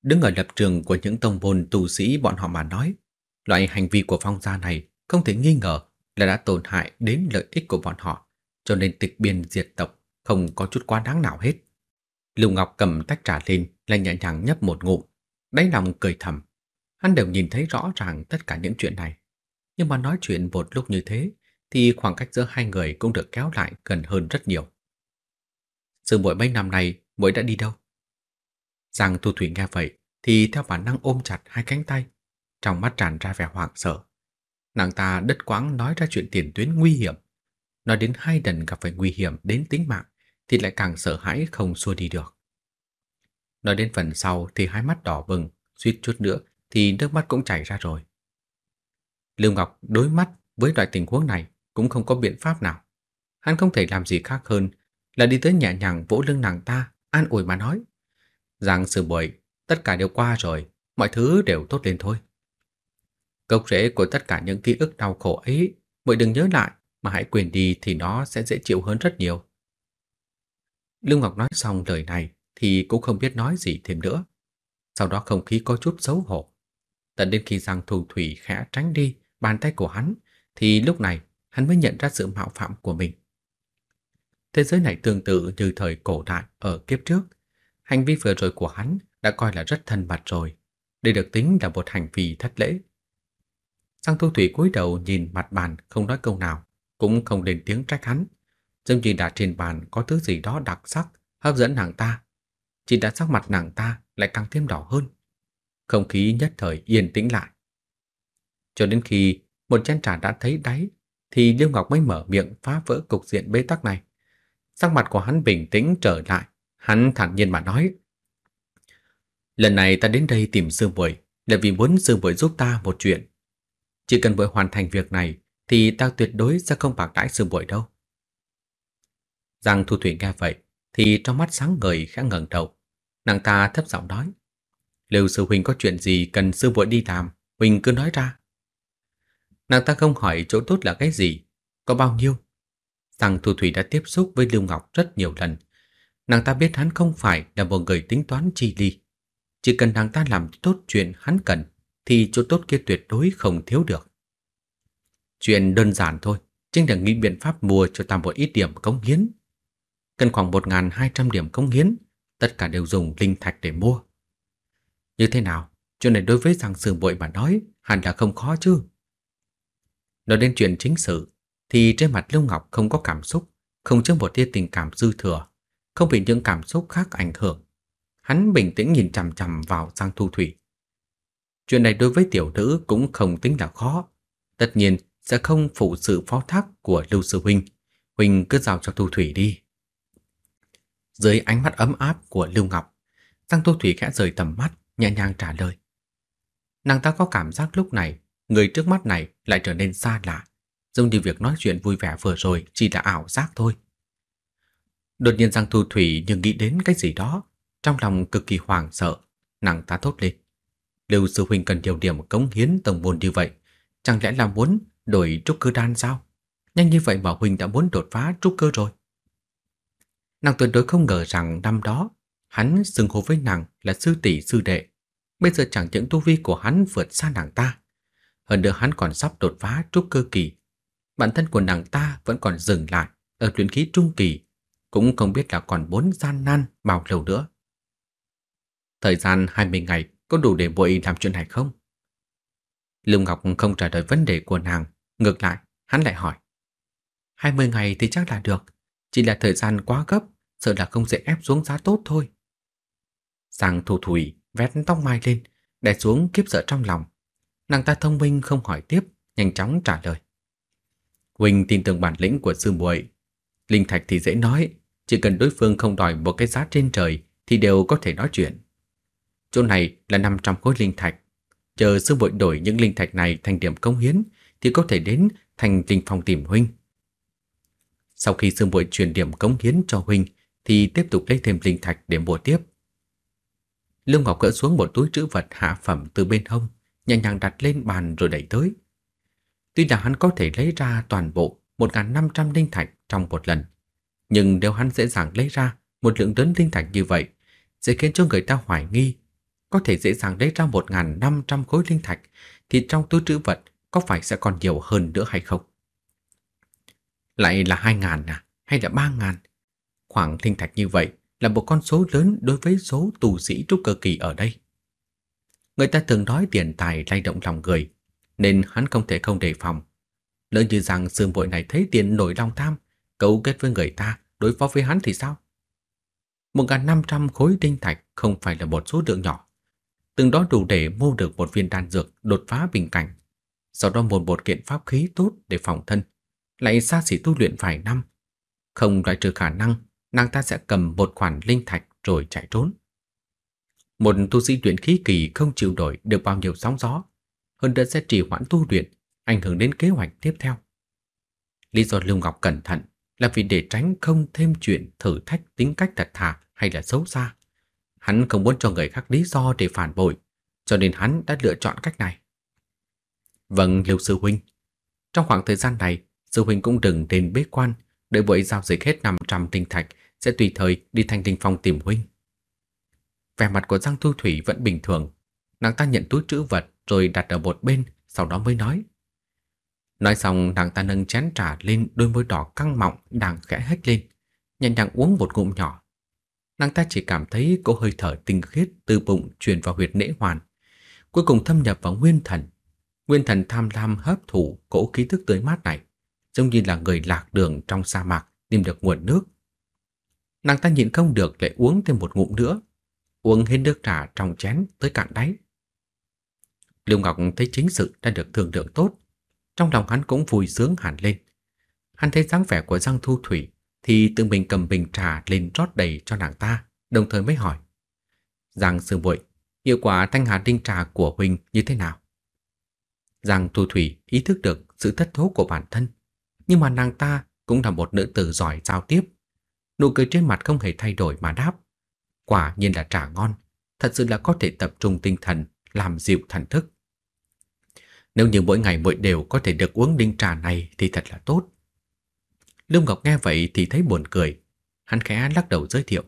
Đứng ở lập trường của những tông môn tù sĩ bọn họ mà nói, loại hành vi của phong gia này không thể nghi ngờ là đã tổn hại đến lợi ích của bọn họ, cho nên tịch biên diệt tộc không có chút quá đáng nào hết. Lưu Ngọc cầm tách trà lên, lại nhẹ nhàng nhấp một ngụm, đáy lòng cười thầm. Hắn đều nhìn thấy rõ ràng tất cả những chuyện này. Nhưng mà nói chuyện một lúc như thế, thì khoảng cách giữa hai người cũng được kéo lại gần hơn rất nhiều. Sự mỗi mấy năm này, mỗi đã đi đâu? Giang Thu Thủy nghe vậy, thì theo bản năng ôm chặt hai cánh tay, trong mắt tràn ra vẻ hoảng sợ. Nàng ta đứt quãng nói ra chuyện tiền tuyến nguy hiểm. Nói đến hai lần gặp phải nguy hiểm đến tính mạng thì lại càng sợ hãi không xua đi được. Nói đến phần sau thì hai mắt đỏ bừng, suýt chút nữa thì nước mắt cũng chảy ra rồi. Lưu Ngọc đối mắt với loại tình huống này cũng không có biện pháp nào. Hắn không thể làm gì khác hơn là đi tới nhẹ nhàng vỗ lưng nàng ta, an ủi mà nói. Rằng sự buổi, tất cả đều qua rồi, mọi thứ đều tốt lên thôi. Gốc rễ của tất cả những ký ức đau khổ ấy, mọi đừng nhớ lại mà hãy quên đi thì nó sẽ dễ chịu hơn rất nhiều. Lương Ngọc nói xong lời này thì cũng không biết nói gì thêm nữa. Sau đó không khí có chút xấu hổ. Tận đến khi Giang Thù Thủy khẽ tránh đi bàn tay của hắn thì lúc này hắn mới nhận ra sự mạo phạm của mình. Thế giới này tương tự như thời cổ đại ở kiếp trước. Hành vi vừa rồi của hắn đã coi là rất thân mật rồi. Đây được tính là một hành vi thất lễ. Giang Thu Thủy cúi đầu nhìn mặt bàn không nói câu nào, cũng không lên tiếng trách hắn. Dương như đã trên bàn có thứ gì đó đặc sắc, hấp dẫn nàng ta. Chỉ đã sắc mặt nàng ta lại càng thêm đỏ hơn. Không khí nhất thời yên tĩnh lại. Cho đến khi một chén trà đã thấy đáy, thì Liêu Ngọc mới mở miệng phá vỡ cục diện bế tắc này. Sắc mặt của hắn bình tĩnh trở lại, hắn thẳng nhiên mà nói. Lần này ta đến đây tìm Sương Mười là vì muốn Sương Mười giúp ta một chuyện. Chỉ cần vừa hoàn thành việc này thì ta tuyệt đối sẽ không bạc đãi sư muội đâu. Giang Thu Thủy nghe vậy thì trong mắt sáng ngời khẽ ngẩng đầu. Nàng ta thấp giọng nói. Liệu sư huynh có chuyện gì cần sư muội đi làm, huynh cứ nói ra. Nàng ta không hỏi chỗ tốt là cái gì, có bao nhiêu. Giang Thu Thủy đã tiếp xúc với Lưu Ngọc rất nhiều lần. Nàng ta biết hắn không phải là một người tính toán chi ly. Chỉ cần nàng ta làm tốt chuyện hắn cần thì chỗ tốt kia tuyệt đối không thiếu được. Chuyện đơn giản thôi, chính là nghĩ biện pháp mua cho ta một ít điểm cống hiến. Cần khoảng 1.200 điểm cống hiến, tất cả đều dùng linh thạch để mua. Như thế nào, chuyện này đối với giang sườn bội mà nói hẳn là không khó chứ. Nói đến chuyện chính sự, thì trên mặt Lưu Ngọc không có cảm xúc, không chứa một tia tình cảm dư thừa, không bị những cảm xúc khác ảnh hưởng. Hắn bình tĩnh nhìn chằm chằm vào Giang Thu Thủy. Chuyện này đối với tiểu nữ cũng không tính là khó. Tất nhiên sẽ không phụ sự phó thác của Lưu Sư Huynh. Huynh cứ giao cho thu Thủy đi. Dưới ánh mắt ấm áp của Lưu Ngọc, Giang thu Thủy khẽ rời tầm mắt, nhẹ nhàng trả lời. Nàng ta có cảm giác lúc này, người trước mắt này lại trở nên xa lạ, giống như việc nói chuyện vui vẻ vừa rồi chỉ là ảo giác thôi. Đột nhiên Giang thu Thủy như nghĩ đến cái gì đó, trong lòng cực kỳ hoảng sợ, nàng ta thốt lên. Lưu sư huynh cần nhiều điểm cống hiến tổng môn như vậy, chẳng lẽ là muốn đổi trúc cơ đan sao? Nhanh như vậy mà huynh đã muốn đột phá trúc cơ rồi. Nàng tuyệt đối không ngờ rằng năm đó hắn xưng hô với nàng là sư tỷ sư đệ. Bây giờ chẳng những tu vi của hắn vượt xa nàng ta, hơn nữa hắn còn sắp đột phá trúc cơ kỳ. Bản thân của nàng ta vẫn còn dừng lại ở luyện khí trung kỳ, cũng không biết là còn bốn gian nan bao lâu nữa. Thời gian 20 ngày có đủ để muội làm chuyện này không? Lương Ngọc không trả lời vấn đề của nàng, ngược lại, hắn lại hỏi. 20 ngày thì chắc là được, chỉ là thời gian quá gấp, sợ là không dễ ép xuống giá tốt thôi. Giang thủ thủy vét tóc mai lên, đè xuống kiếp sợ trong lòng. Nàng ta thông minh không hỏi tiếp, nhanh chóng trả lời. Huynh tin tưởng bản lĩnh của sư muội, linh thạch thì dễ nói, chỉ cần đối phương không đòi một cái giá trên trời thì đều có thể nói chuyện. Chỗ này là 500 khối linh thạch. Chờ sư vội đổi những linh thạch này thành điểm công hiến thì có thể đến thành linh phòng tìm huynh. Sau khi sư muội chuyển điểm công hiến cho huynh thì tiếp tục lấy thêm linh thạch để mua tiếp. Lương Ngọc cỡ xuống một túi trữ vật hạ phẩm từ bên hông, nhẹ nhàng đặt lên bàn rồi đẩy tới. Tuy là hắn có thể lấy ra toàn bộ 1.500 linh thạch trong một lần, nhưng nếu hắn dễ dàng lấy ra một lượng lớn linh thạch như vậy, sẽ khiến cho người ta hoài nghi có thể dễ dàng lấy ra 1.500 khối linh thạch, thì trong túi trữ vật có phải sẽ còn nhiều hơn nữa hay không? Lại là 2.000 à? Hay là 3.000? Khoảng linh thạch như vậy là một con số lớn đối với số tù sĩ trúc cơ kỳ ở đây. Người ta thường nói tiền tài lay động lòng người, nên hắn không thể không đề phòng. Lỡ như rằng sư muội này thấy tiền nổi lòng tham, cấu kết với người ta đối phó với hắn thì sao? 1.500 khối đinh thạch không phải là một số lượng nhỏ. Từng đó đủ để mua được một viên đan dược đột phá bình cảnh, sau đó một một kiện pháp khí tốt để phòng thân, lại xa xỉ tu luyện vài năm. Không loại trừ khả năng nàng ta sẽ cầm một khoản linh thạch rồi chạy trốn. Một tu sĩ luyện khí kỳ không chịu đổi được bao nhiêu sóng gió, hơn nữa sẽ trì hoãn tu luyện, ảnh hưởng đến kế hoạch tiếp theo. Lý do Lưu Ngọc cẩn thận là vì để tránh không thêm chuyện thử thách tính cách thật thà hay là xấu xa. Hắn không muốn cho người khác lý do để phản bội, cho nên hắn đã lựa chọn cách này. Vâng, Liêu Sư Huynh. Trong khoảng thời gian này, Sư Huynh cũng đừng đến bế quan, đợi buổi giao dịch hết 500 tinh thạch sẽ tùy thời đi thanh tinh phong tìm Huynh. Vẻ mặt của Giang Thu Thủy vẫn bình thường. Nàng ta nhận túi trữ vật rồi đặt ở một bên, sau đó mới nói. Nói xong, nàng ta nâng chén trà lên đôi môi đỏ căng mọng đang khẽ hếch lên, nhẹ nhàng uống một ngụm nhỏ nàng ta chỉ cảm thấy cỗ hơi thở tinh khiết từ bụng truyền vào huyệt nễ hoàn, cuối cùng thâm nhập vào nguyên thần. Nguyên thần tham lam hấp thụ cỗ khí thức tươi mát này, giống như là người lạc đường trong sa mạc tìm được nguồn nước. Nàng ta nhịn không được lại uống thêm một ngụm nữa, uống hết nước trà trong chén tới cạn đáy. Liêu Ngọc thấy chính sự đã được thương lượng tốt, trong lòng hắn cũng vui sướng hẳn lên. Hắn thấy dáng vẻ của Giang Thu Thủy thì tự mình cầm bình trà lên rót đầy cho nàng ta, đồng thời mới hỏi. Giang Sư Muội, hiệu quả thanh hà đinh trà của huynh như thế nào? Giang Thu Thủy ý thức được sự thất thố của bản thân, nhưng mà nàng ta cũng là một nữ tử giỏi giao tiếp. Nụ cười trên mặt không hề thay đổi mà đáp. Quả nhiên là trà ngon, thật sự là có thể tập trung tinh thần, làm dịu thần thức. Nếu như mỗi ngày mỗi đều có thể được uống đinh trà này thì thật là tốt. Lưu Ngọc nghe vậy thì thấy buồn cười. Hắn khẽ lắc đầu giới thiệu.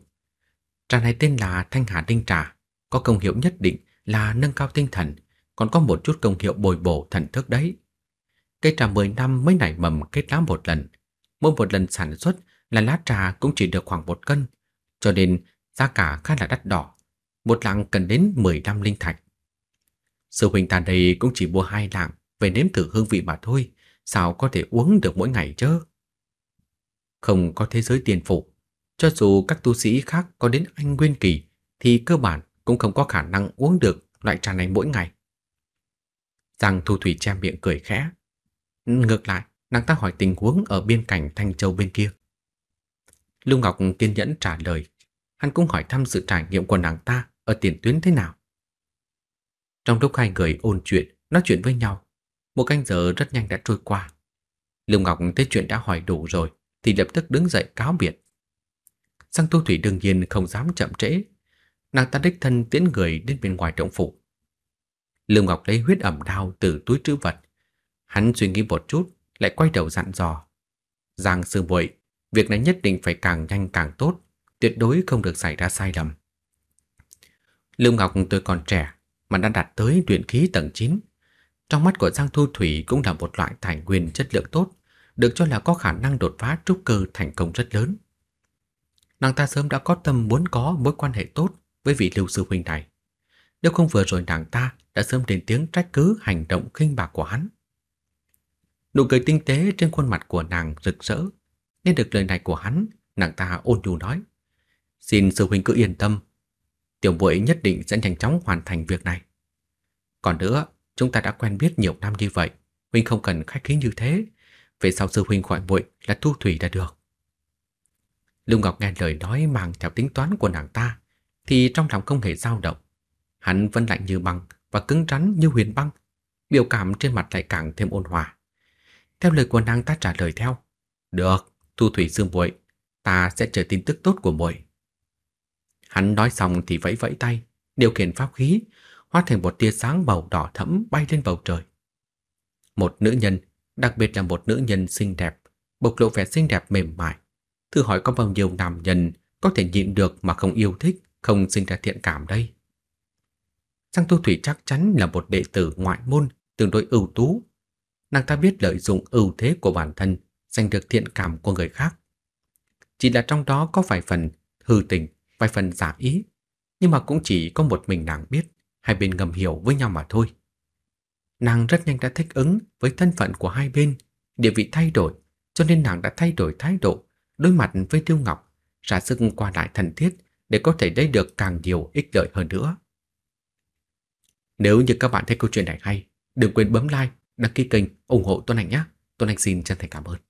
Trà này tên là Thanh Hà Đinh Trà, có công hiệu nhất định là nâng cao tinh thần, còn có một chút công hiệu bồi bổ thần thức đấy. Cây trà 10 năm mới nảy mầm kết lá một lần. Mỗi một lần sản xuất là lá trà cũng chỉ được khoảng một cân, cho nên giá cả khá là đắt đỏ. Một lạng cần đến 10 năm linh thạch. Sư huynh ta đây cũng chỉ mua hai lạng về nếm thử hương vị mà thôi, sao có thể uống được mỗi ngày chứ? không có thế giới tiền phủ, cho dù các tu sĩ khác có đến anh nguyên kỳ thì cơ bản cũng không có khả năng uống được loại trà này mỗi ngày. Giang Thu Thủy che miệng cười khẽ. Ngược lại, nàng ta hỏi tình huống ở biên cảnh Thanh Châu bên kia. Lưu Ngọc kiên nhẫn trả lời, hắn cũng hỏi thăm sự trải nghiệm của nàng ta ở tiền tuyến thế nào. Trong lúc hai người ôn chuyện, nói chuyện với nhau, một canh giờ rất nhanh đã trôi qua. Lưu Ngọc thấy chuyện đã hỏi đủ rồi, thì lập tức đứng dậy cáo biệt. Sang Tu Thủy đương nhiên không dám chậm trễ, nàng ta đích thân tiến người đến bên ngoài động phủ. Lương Ngọc lấy huyết ẩm đao từ túi trữ vật, hắn suy nghĩ một chút, lại quay đầu dặn dò: "Giang sư muội, việc này nhất định phải càng nhanh càng tốt, tuyệt đối không được xảy ra sai lầm." Lương Ngọc tôi còn trẻ mà đã đạt tới luyện khí tầng 9, trong mắt của Giang Thu Thủy cũng là một loại tài nguyên chất lượng tốt được cho là có khả năng đột phá trúc cơ thành công rất lớn. Nàng ta sớm đã có tâm muốn có mối quan hệ tốt với vị lưu sư huynh này. Nếu không vừa rồi nàng ta đã sớm đến tiếng trách cứ hành động khinh bạc của hắn. Nụ cười tinh tế trên khuôn mặt của nàng rực rỡ, nghe được lời này của hắn, nàng ta ôn nhu nói: "Xin sư huynh cứ yên tâm, tiểu muội nhất định sẽ nhanh chóng hoàn thành việc này. Còn nữa, chúng ta đã quen biết nhiều năm như vậy, huynh không cần khách khí như thế, về sau sư huynh khỏi muội là thu thủy đã được. Lưu Ngọc nghe lời nói màng theo tính toán của nàng ta thì trong lòng không hề dao động. Hắn vẫn lạnh như băng và cứng rắn như huyền băng, biểu cảm trên mặt lại càng thêm ôn hòa. Theo lời của nàng ta trả lời theo, "Được, Thu Thủy sư muội, ta sẽ chờ tin tức tốt của muội." Hắn nói xong thì vẫy vẫy tay, điều khiển pháp khí, hóa thành một tia sáng màu đỏ thẫm bay lên bầu trời. Một nữ nhân đặc biệt là một nữ nhân xinh đẹp, bộc lộ vẻ xinh đẹp mềm mại. Thử hỏi có bao nhiêu nam nhân có thể nhịn được mà không yêu thích, không sinh ra thiện cảm đây. Giang Tô Thủy chắc chắn là một đệ tử ngoại môn tương đối ưu tú. Nàng ta biết lợi dụng ưu thế của bản thân giành được thiện cảm của người khác. Chỉ là trong đó có vài phần hư tình, vài phần giả ý, nhưng mà cũng chỉ có một mình nàng biết, hai bên ngầm hiểu với nhau mà thôi. Nàng rất nhanh đã thích ứng với thân phận của hai bên, địa vị thay đổi, cho nên nàng đã thay đổi thái độ, đối mặt với Tiêu Ngọc, ra sức qua lại thân thiết để có thể lấy được càng nhiều ích lợi hơn nữa. Nếu như các bạn thấy câu chuyện này hay, đừng quên bấm like, đăng ký kênh, ủng hộ Tuấn Anh nhé. Tuấn Anh xin chân thành cảm ơn.